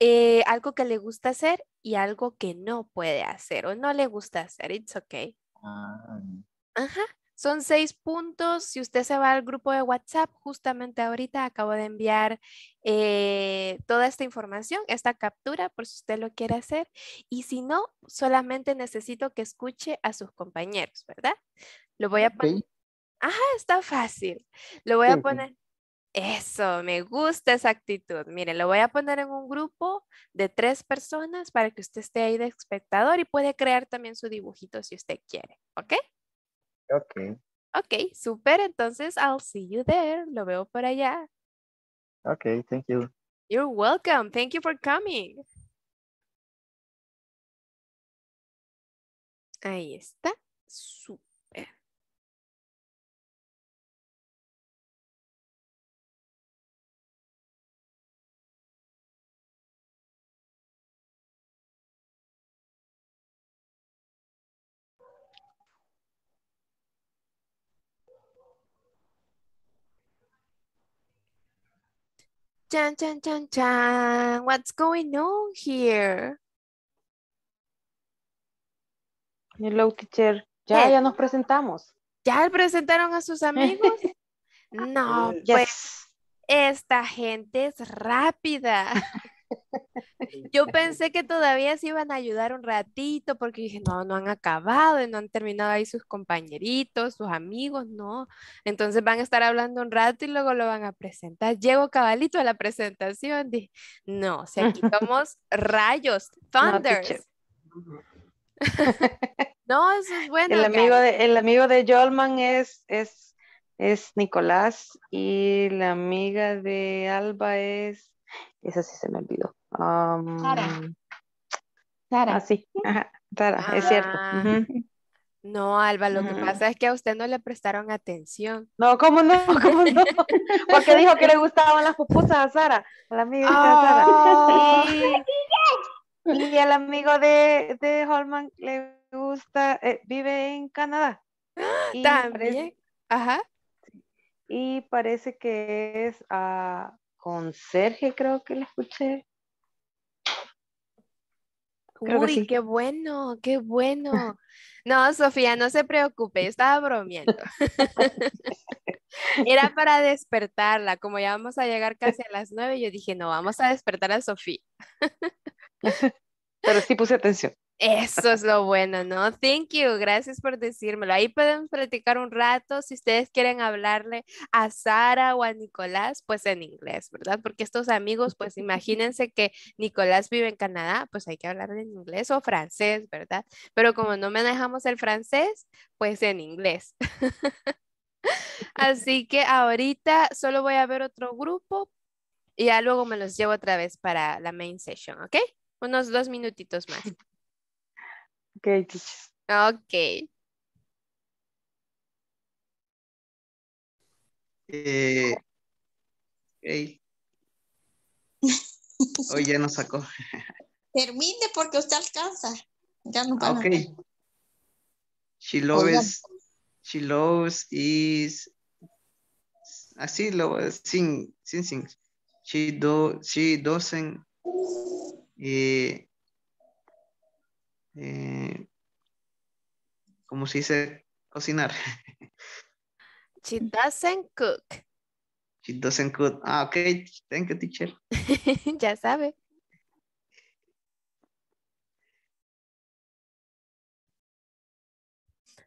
Eh, algo que le gusta hacer y algo que no puede hacer o no le gusta hacer, it's okay. Ah, Ajá. Son seis puntos. Si usted se va al grupo de WhatsApp, justamente ahorita acabo de enviar eh, toda esta información, esta captura, por si usted lo quiere hacer. Y si no, solamente necesito que escuche a sus compañeros, ¿verdad? Lo voy a poner. Ajá, está fácil. Lo voy a poner. Eso, me gusta esa actitud. miren, lo voy a poner en un grupo de tres personas para que usted esté ahí de espectador y puede crear también su dibujito si usted quiere, ¿ok? Ok. Ok, super. Entonces, I'll see you there. Lo veo por allá. Ok, thank you. You're welcome. Thank you for coming. Ahí está. Super. Chan, chan, chan, chan. What's going on here? Hello, teacher. Ya, eh. ya nos presentamos. ¿Ya presentaron a sus amigos? *laughs* no, pues esta gente es rápida. *laughs* Yo pensé que todavía se iban a ayudar un ratito porque dije, no, no han acabado y no han terminado ahí sus compañeritos, sus amigos, no. Entonces van a estar hablando un rato y luego lo van a presentar. Llego cabalito a la presentación. Dije, no, o *laughs* somos rayos, thunders. *laughs* No, eso es bueno. El amigo de, el amigo de Jolman es, es, es Nicolás y la amiga de Alba es esa sí se me olvidó. Sara. Sara. Ah, sí. Sara, es cierto. Ah. No, Alba, lo que pasa es que a usted no le prestaron atención. No, ¿cómo no? *laughs* ¿Cómo no? *laughs* Porque dijo que le gustaban las pupusas a Sara, a la amiga de Sara. Y, *laughs* y al amigo de, Holman le gusta, eh, vive en Canadá. *gasps* Y También. Ajá. Y parece que es a ah, con Sergio, creo que la escuché. Uy, qué bueno, qué bueno. No, Sofía, no se preocupe, estaba bromeando. *laughs* Era para despertarla, como ya vamos a llegar casi a las nueve, yo dije, no, vamos a despertar a Sofía. *laughs* Pero sí puse atención. Eso es lo bueno, ¿no? Thank you, gracias por decírmelo. Ahí podemos platicar un rato. Si ustedes quieren hablarle a Sara o a Nicolás, pues en inglés, ¿verdad? Porque estos amigos, pues imagínense que Nicolás vive en Canadá, pues hay que hablarle en inglés o francés, ¿verdad? Pero como no manejamos el francés, pues en inglés. *laughs* Así que ahorita solo voy a ver otro grupo y ya luego me los llevo otra vez para la main session, ¿ok? Unos dos minutitos más. Ok, Ok. Eh, okay. Hoy ya nos sacó. Termine porque usted alcanza. Ya no para. Ah, ok. She loves, she loves is, así lo, sin, sin, sin. She, do, she doesn't, eh, eh, como ¿cómo se dice cocinar? She doesn't cook. She doesn't cook. Ah, ok. Thank you, teacher. *laughs* ya sabe.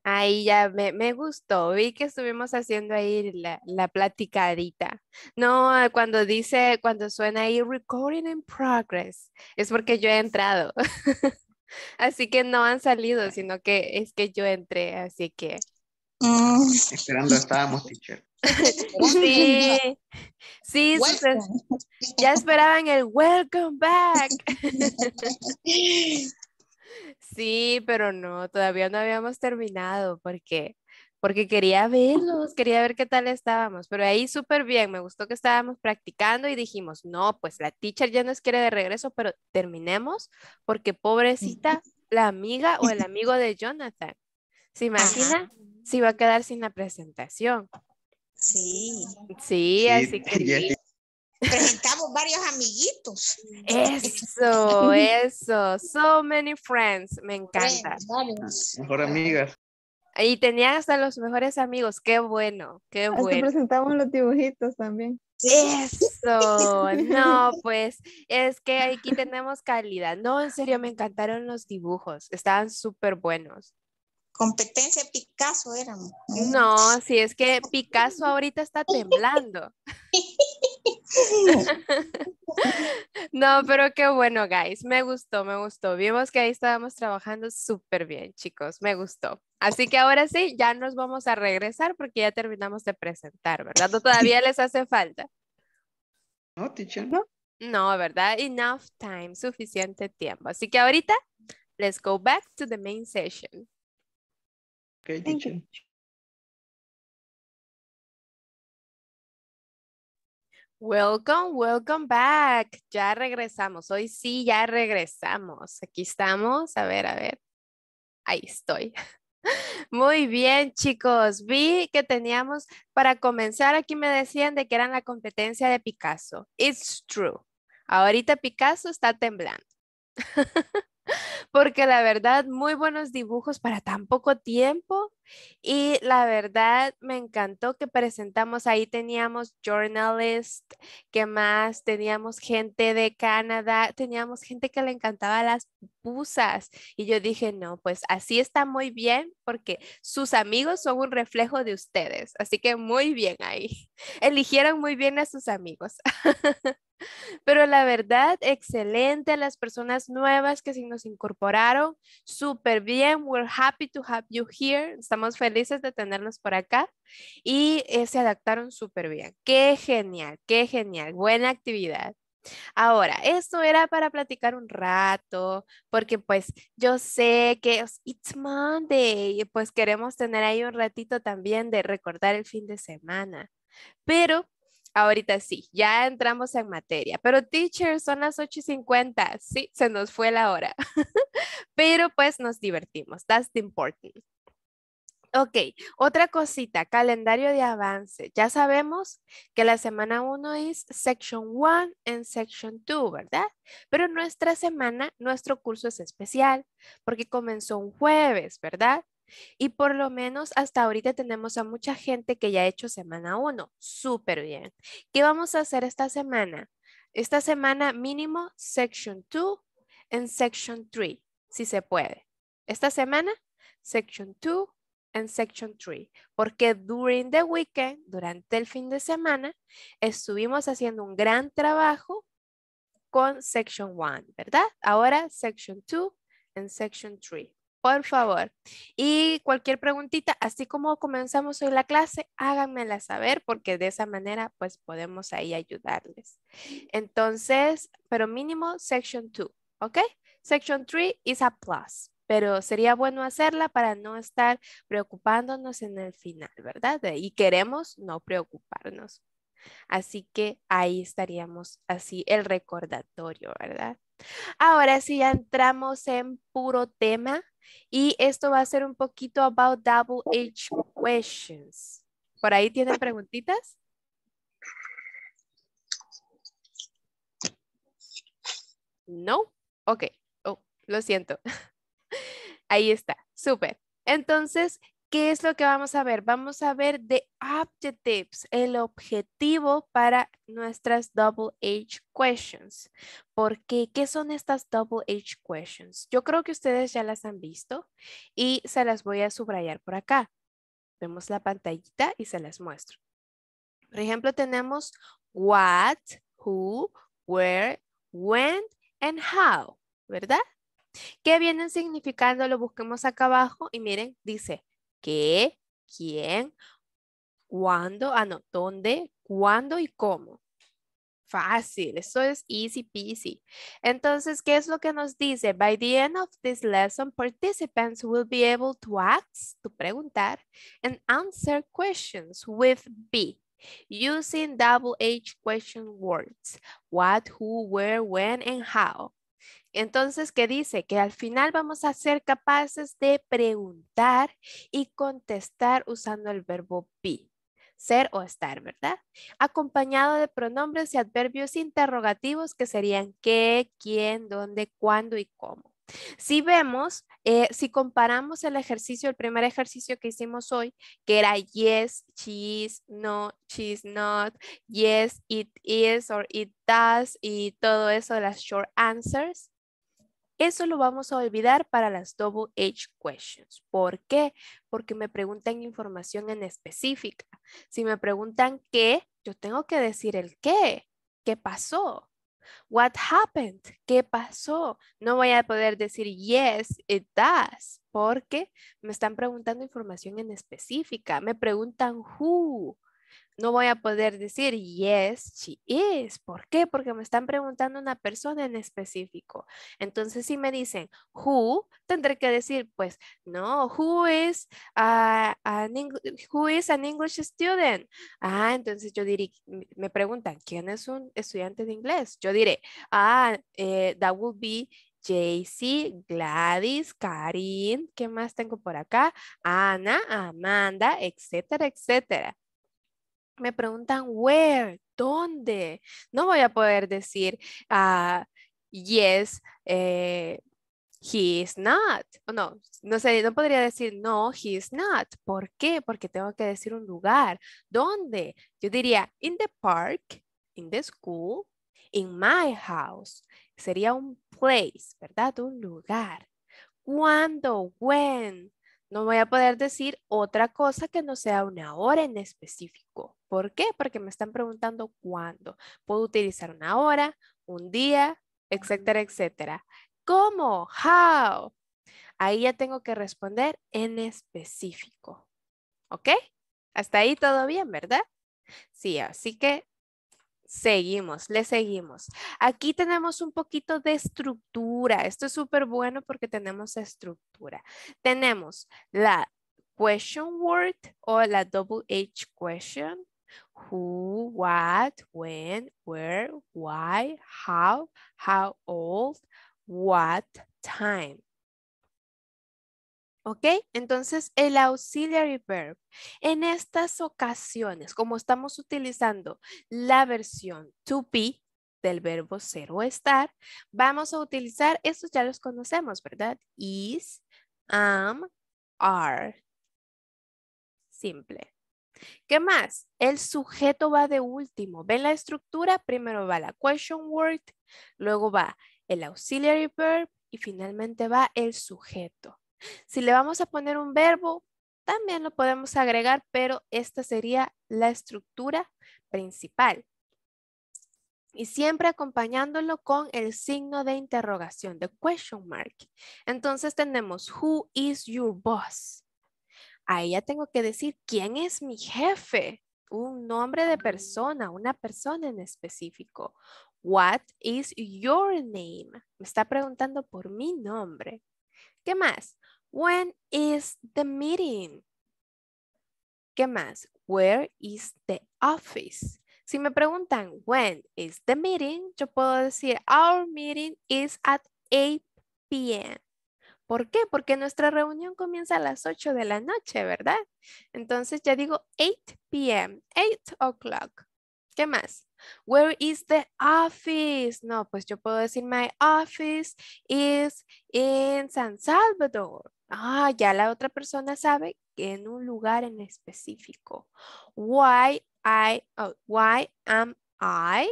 Ahí ya me, gustó, vi que estuvimos haciendo ahí la, la, platicadita. No, ah, cuando dice, cuando suena ahí recording in progress, es porque yo he entrado. *laughs* Así que no han salido, sino que es que yo entré, así que. Mm. Esperando estábamos, teacher. *laughs* sí, sí, ya esperaban el welcome back. *laughs* sí, pero no, todavía no habíamos terminado porque porque quería verlos, quería ver qué tal estábamos, pero ahí súper bien, me gustó que estábamos practicando y dijimos, no, pues la teacher ya nos quiere de regreso, pero terminemos, porque pobrecita la amiga o el *laughs* amigo de Jonathan, ¿se imagina? si va a quedar sin la presentación. Sí. Sí, así que... *laughs* Presentamos varios amiguitos. Eso, eso. So many friends. Me encanta. Ah, mejor amigas. Y tenía hasta los mejores amigos, qué bueno, qué hasta ah, bueno. presentamos los dibujitos también. Eso, *laughs* no, pues es que aquí tenemos calidad. No, en serio, me encantaron los dibujos, estaban súper buenos. Competencia Picasso éramos. No, sí es que Picasso ahorita está temblando. *laughs* *laughs* no, pero qué bueno, guys. Me gustó, me gustó. Vimos que ahí estábamos trabajando súper bien, chicos. Me gustó. Así que ahora sí, ya nos vamos a regresar porque ya terminamos de presentar, ¿verdad? todavía *laughs* les hace falta? No, teacher. No, no ¿verdad? Enough time, suficiente tiempo. Así que ahorita, let's go back to the main session. Okay, teacher. Welcome, welcome back. Ya regresamos. Hoy sí, ya regresamos. Aquí estamos. A ver, a ver. Ahí estoy. *laughs* Muy bien, chicos. Vi que teníamos para comenzar. Aquí me decían de que eran la competencia de Picasso. It's true. Ahorita Picasso está temblando. *laughs* Porque la verdad, muy buenos dibujos para tan poco tiempo. Y la verdad me encantó que presentamos, ahí teníamos journalists, que más teníamos gente de Canadá, teníamos gente que le encantaba las busas Y yo dije, no, pues así está muy bien porque sus amigos son un reflejo de ustedes. Así que muy bien ahí. *laughs* Eligieron muy bien a sus amigos. *laughs* Pero la verdad, excelente, las personas nuevas que se nos incorporaron, súper bien, we're happy to have you here, estamos felices de tenernos por acá y eh, se adaptaron súper bien. Qué genial, qué genial, buena actividad. Ahora, esto era para platicar un rato, porque pues yo sé que it's Monday, pues queremos tener ahí un ratito también de recordar el fin de semana. Pero ahorita sí, ya entramos en materia. Pero teachers, son las 8 y 50. Sí, se nos fue la hora. *laughs* Pero pues nos divertimos. That's the important. Ok, otra cosita, calendario de avance. Ya sabemos que la semana 1 es Section 1 en Section 2, ¿verdad? Pero nuestra semana, nuestro curso es especial porque comenzó un jueves, ¿verdad? Y por lo menos hasta ahorita tenemos a mucha gente que ya ha hecho semana 1. Súper bien. ¿Qué vamos a hacer esta semana? Esta semana mínimo Section 2 en Section 3, si se puede. Esta semana, Section 2 en Section 3, porque during the weekend, durante el fin de semana, estuvimos haciendo un gran trabajo con Section 1, ¿verdad? Ahora Section 2 en Section 3. Por favor. Y cualquier preguntita, así como comenzamos hoy la clase, háganmela saber porque de esa manera pues podemos ahí ayudarles. Entonces, pero mínimo Section 2, ¿ok? Section 3 is a plus pero sería bueno hacerla para no estar preocupándonos en el final, ¿verdad? Y queremos no preocuparnos. Así que ahí estaríamos así el recordatorio, ¿verdad? Ahora sí ya entramos en puro tema y esto va a ser un poquito about double H questions. ¿Por ahí tienen preguntitas? No. Ok. Oh, lo siento. *laughs* Ahí está, súper. Entonces, ¿qué es lo que vamos a ver? Vamos a ver the objectives, el objetivo para nuestras double H questions. ¿Por qué? ¿Qué son estas double H questions? Yo creo que ustedes ya las han visto y se las voy a subrayar por acá. Vemos la pantallita y se las muestro. Por ejemplo, tenemos what, who, where, when and how, ¿verdad? ¿Qué vienen significando? Lo busquemos acá abajo y miren, dice qué, quién, cuándo, ah no, dónde, cuándo y cómo. Fácil, eso es easy peasy. Entonces, ¿qué es lo que nos dice? By the end of this lesson, participants will be able to ask, to preguntar, and answer questions with be using double H question words. What, who, where, when, and how. Entonces, ¿qué dice? Que al final vamos a ser capaces de preguntar y contestar usando el verbo be, ser o estar, ¿verdad? Acompañado de pronombres y adverbios interrogativos que serían qué, quién, dónde, cuándo y cómo. Si vemos, eh, si comparamos el ejercicio, el primer ejercicio que hicimos hoy, que era yes, she is, no, is not, yes, it is or it does y todo eso de las short answers, eso lo vamos a olvidar para las double H questions. ¿Por qué? Porque me preguntan información en específica. Si me preguntan qué, yo tengo que decir el qué. ¿Qué pasó? What happened? ¿Qué pasó? No voy a poder decir yes, it does, porque me están preguntando información en específica. Me preguntan who, no voy a poder decir yes, she is. ¿Por qué? Porque me están preguntando una persona en específico. Entonces, si me dicen who, tendré que decir, pues, no, who is, an, English, who is an English student? Ah, entonces yo diré, me preguntan, ¿quién es un estudiante de inglés? Yo diré, ah, eh, that would be JC, Gladys, Karin, ¿qué más tengo por acá? Ana, Amanda, etcétera, etcétera me preguntan where, dónde. No voy a poder decir ah, yes, eh, he is not. no, no sé, no podría decir no, he is not. ¿Por qué? Porque tengo que decir un lugar. ¿Dónde? Yo diría in the park, in the school, in my house. Sería un place, ¿verdad? Un lugar. cuando, When? No voy a poder decir otra cosa que no sea una hora en específico. ¿Por qué? Porque me están preguntando cuándo. Puedo utilizar una hora, un día, etcétera, etcétera. ¿Cómo? How? Ahí ya tengo que responder en específico. ¿Ok? Hasta ahí todo bien, ¿verdad? Sí, así que seguimos, le seguimos. Aquí tenemos un poquito de estructura. Esto es súper bueno porque tenemos estructura. Tenemos la question word o la double H question. Who, what, when, where, why, how, how old, what time. ¿Ok? Entonces, el auxiliary verb. En estas ocasiones, como estamos utilizando la versión to be del verbo ser o estar, vamos a utilizar, estos ya los conocemos, ¿verdad? Is, am, are. Simple. ¿Qué más? El sujeto va de último. ¿Ven la estructura? Primero va la question word, luego va el auxiliary verb y finalmente va el sujeto. Si le vamos a poner un verbo, también lo podemos agregar, pero esta sería la estructura principal. Y siempre acompañándolo con el signo de interrogación, de question mark. Entonces tenemos, who is your boss? Ahí ya tengo que decir, ¿quién es mi jefe? Un nombre de persona, una persona en específico. What is your name? Me está preguntando por mi nombre. ¿Qué más? When is the meeting? ¿Qué más? Where is the office? Si me preguntan, when is the meeting? Yo puedo decir, our meeting is at 8 p.m. ¿Por qué? Porque nuestra reunión comienza a las 8 de la noche, ¿verdad? Entonces ya digo 8 p.m., 8 o'clock. ¿Qué más? Where is the office? No, pues yo puedo decir my office is in San Salvador. Ah, ya la otra persona sabe que en un lugar en específico. Oh, why am I?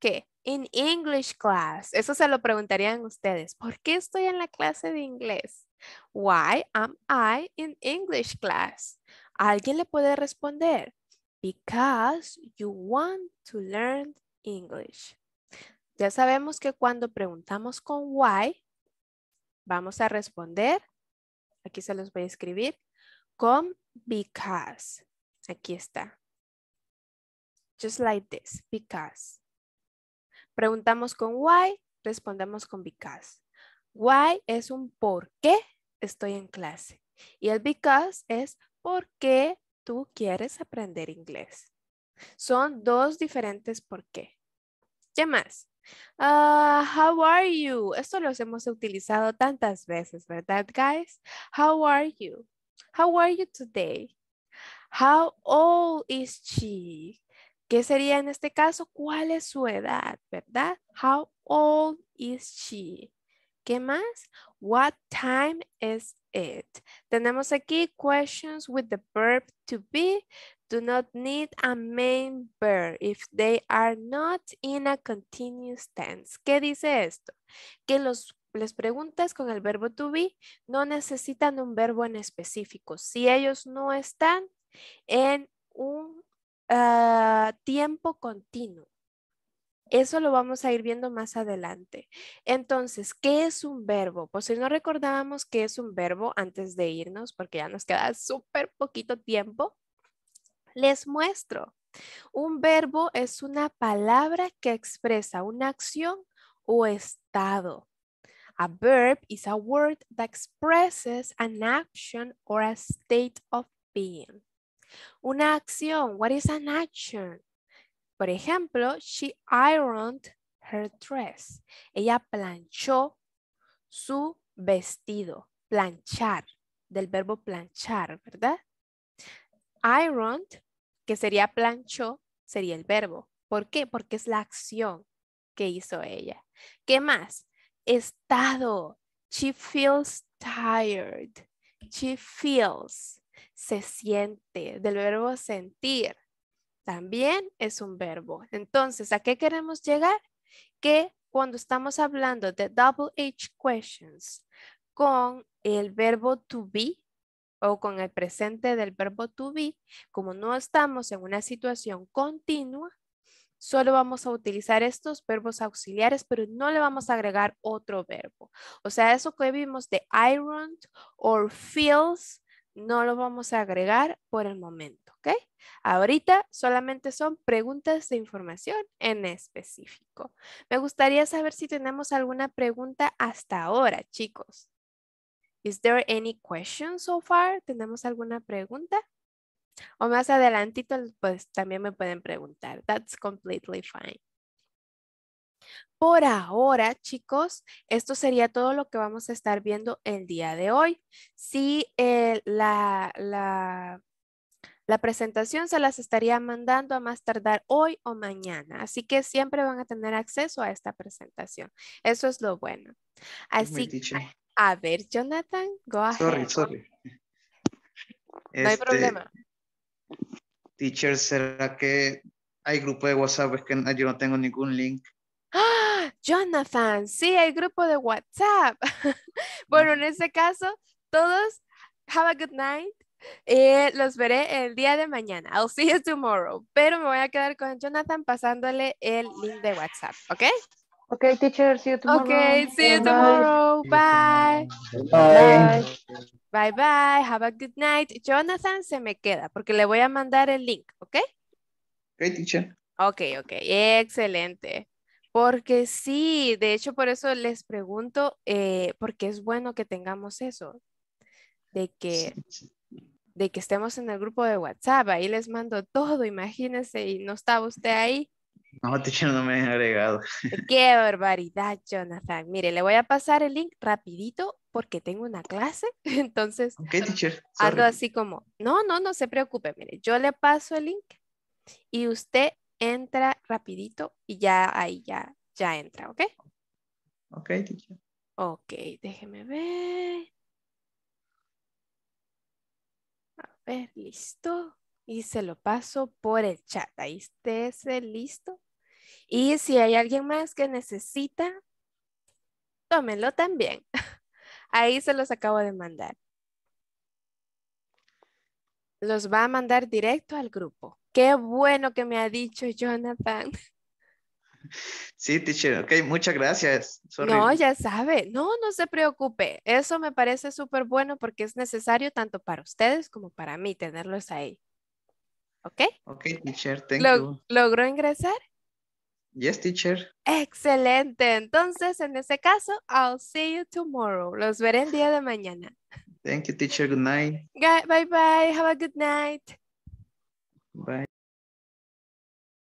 ¿Qué? In English class. Eso se lo preguntarían ustedes. ¿Por qué estoy en la clase de inglés? Why am I in English class? Alguien le puede responder. Because you want to learn English. Ya sabemos que cuando preguntamos con why, vamos a responder Aquí se los voy a escribir con because. Aquí está. Just like this, because. Preguntamos con why, respondemos con because. Why es un por qué estoy en clase. Y el because es por qué tú quieres aprender inglés. Son dos diferentes por qué. ¿Qué más? Uh, how are you? Esto los hemos utilizado tantas veces, ¿verdad, guys? How are you? How are you today? How old is she? ¿Qué sería en este caso? ¿Cuál es su edad, verdad? How old is she? ¿Qué más? What time is it? Tenemos aquí questions with the verb to be do not need a main verb if they are not in a continuous tense. ¿Qué dice esto? Que los, les preguntas con el verbo to be no necesitan un verbo en específico. Si ellos no están en un ah, tiempo continuo. Eso lo vamos a ir viendo más adelante. Entonces, ¿qué es un verbo? Pues si no recordábamos qué es un verbo antes de irnos, porque ya nos queda súper poquito tiempo, les muestro. Un verbo es una palabra que expresa una acción o estado. A verb is a word that expresses an action or a state of being. Una acción, what is an action? Por ejemplo, she ironed her dress. Ella planchó su vestido. Planchar, del verbo planchar, ¿verdad? Ironed, que sería planchó, sería el verbo. ¿Por qué? Porque es la acción que hizo ella. ¿Qué más? Estado. She feels tired. She feels. Se siente. Del verbo sentir. También es un verbo. Entonces, ¿a qué queremos llegar? Que cuando estamos hablando de double H questions con el verbo to be, o con el presente del verbo to be, como no estamos en una situación continua, solo vamos a utilizar estos verbos auxiliares, pero no le vamos a agregar otro verbo. O sea, eso que vimos de ironed or feels, no lo vamos a agregar por el momento, ¿ok? Ahorita solamente son preguntas de información en específico. Me gustaría saber si tenemos alguna pregunta hasta ahora, chicos. Is there any question so far? ¿Tenemos alguna pregunta? O más adelantito, pues también me pueden preguntar. That's completely fine. Por ahora, chicos, esto sería todo lo que vamos a estar viendo el día de hoy. Si eh, la, la presentación se las estaría mandando a más tardar hoy o mañana, así que siempre van a tener acceso a esta presentación. Eso es lo bueno. Así que... A ver, Jonathan, go ahead. Sorry, sorry. no hay este, problema. Teacher, ¿será que hay grupo de WhatsApp? Es que yo no tengo ningún link. ¡Ah! Jonathan, sí, hay grupo de WhatsApp. *laughs* bueno, en ese caso, todos, have a good night. Eh, los veré el día de mañana. I'll see you tomorrow. Pero me voy a quedar con Jonathan pasándole el link de WhatsApp, ¿ok? Okay, teacher, see you tomorrow. Okay, see you tomorrow. Bye. Bye. Bye, bye. Have a good night. Jonathan se me queda porque le voy a mandar el link, ¿ok? Ok, teacher. Ok, ok. Excelente. Porque sí, de hecho por eso les pregunto, eh, porque es bueno que tengamos eso, de que, de que estemos en el grupo de WhatsApp, ahí les mando todo, imagínense, y no estaba usted ahí. No, teacher, no me han agregado. *laughs* Qué barbaridad, Jonathan. Mire, le voy a pasar el link rapidito porque tengo una clase. *laughs* Entonces, okay, teacher. algo así como, no, no, no se preocupe. Mire, yo le paso el link y usted entra rapidito y ya ahí ya, ya entra, ¿ok? Ok, teacher. Ok, déjeme ver. A ver, listo y se lo paso por el chat. Ahí esté listo. Y si hay alguien más que necesita, tómenlo también. *laughs* Ahí se los acabo de mandar. Los va a mandar directo al grupo. Qué bueno que me ha dicho Jonathan. *laughs* Sí, teacher. Ok, muchas gracias. No, ya sabe. No, no se preocupe. Eso me parece súper bueno porque es necesario tanto para ustedes como para mí tenerlos ahí. ¿Ok? teacher, thank ¿Logró ingresar? Yes, teacher. Excelente. Entonces, en ese caso, I'll see you tomorrow. Los veré el día de mañana. Thank you, teacher. Good night. Bye bye. Have a good night. Bye.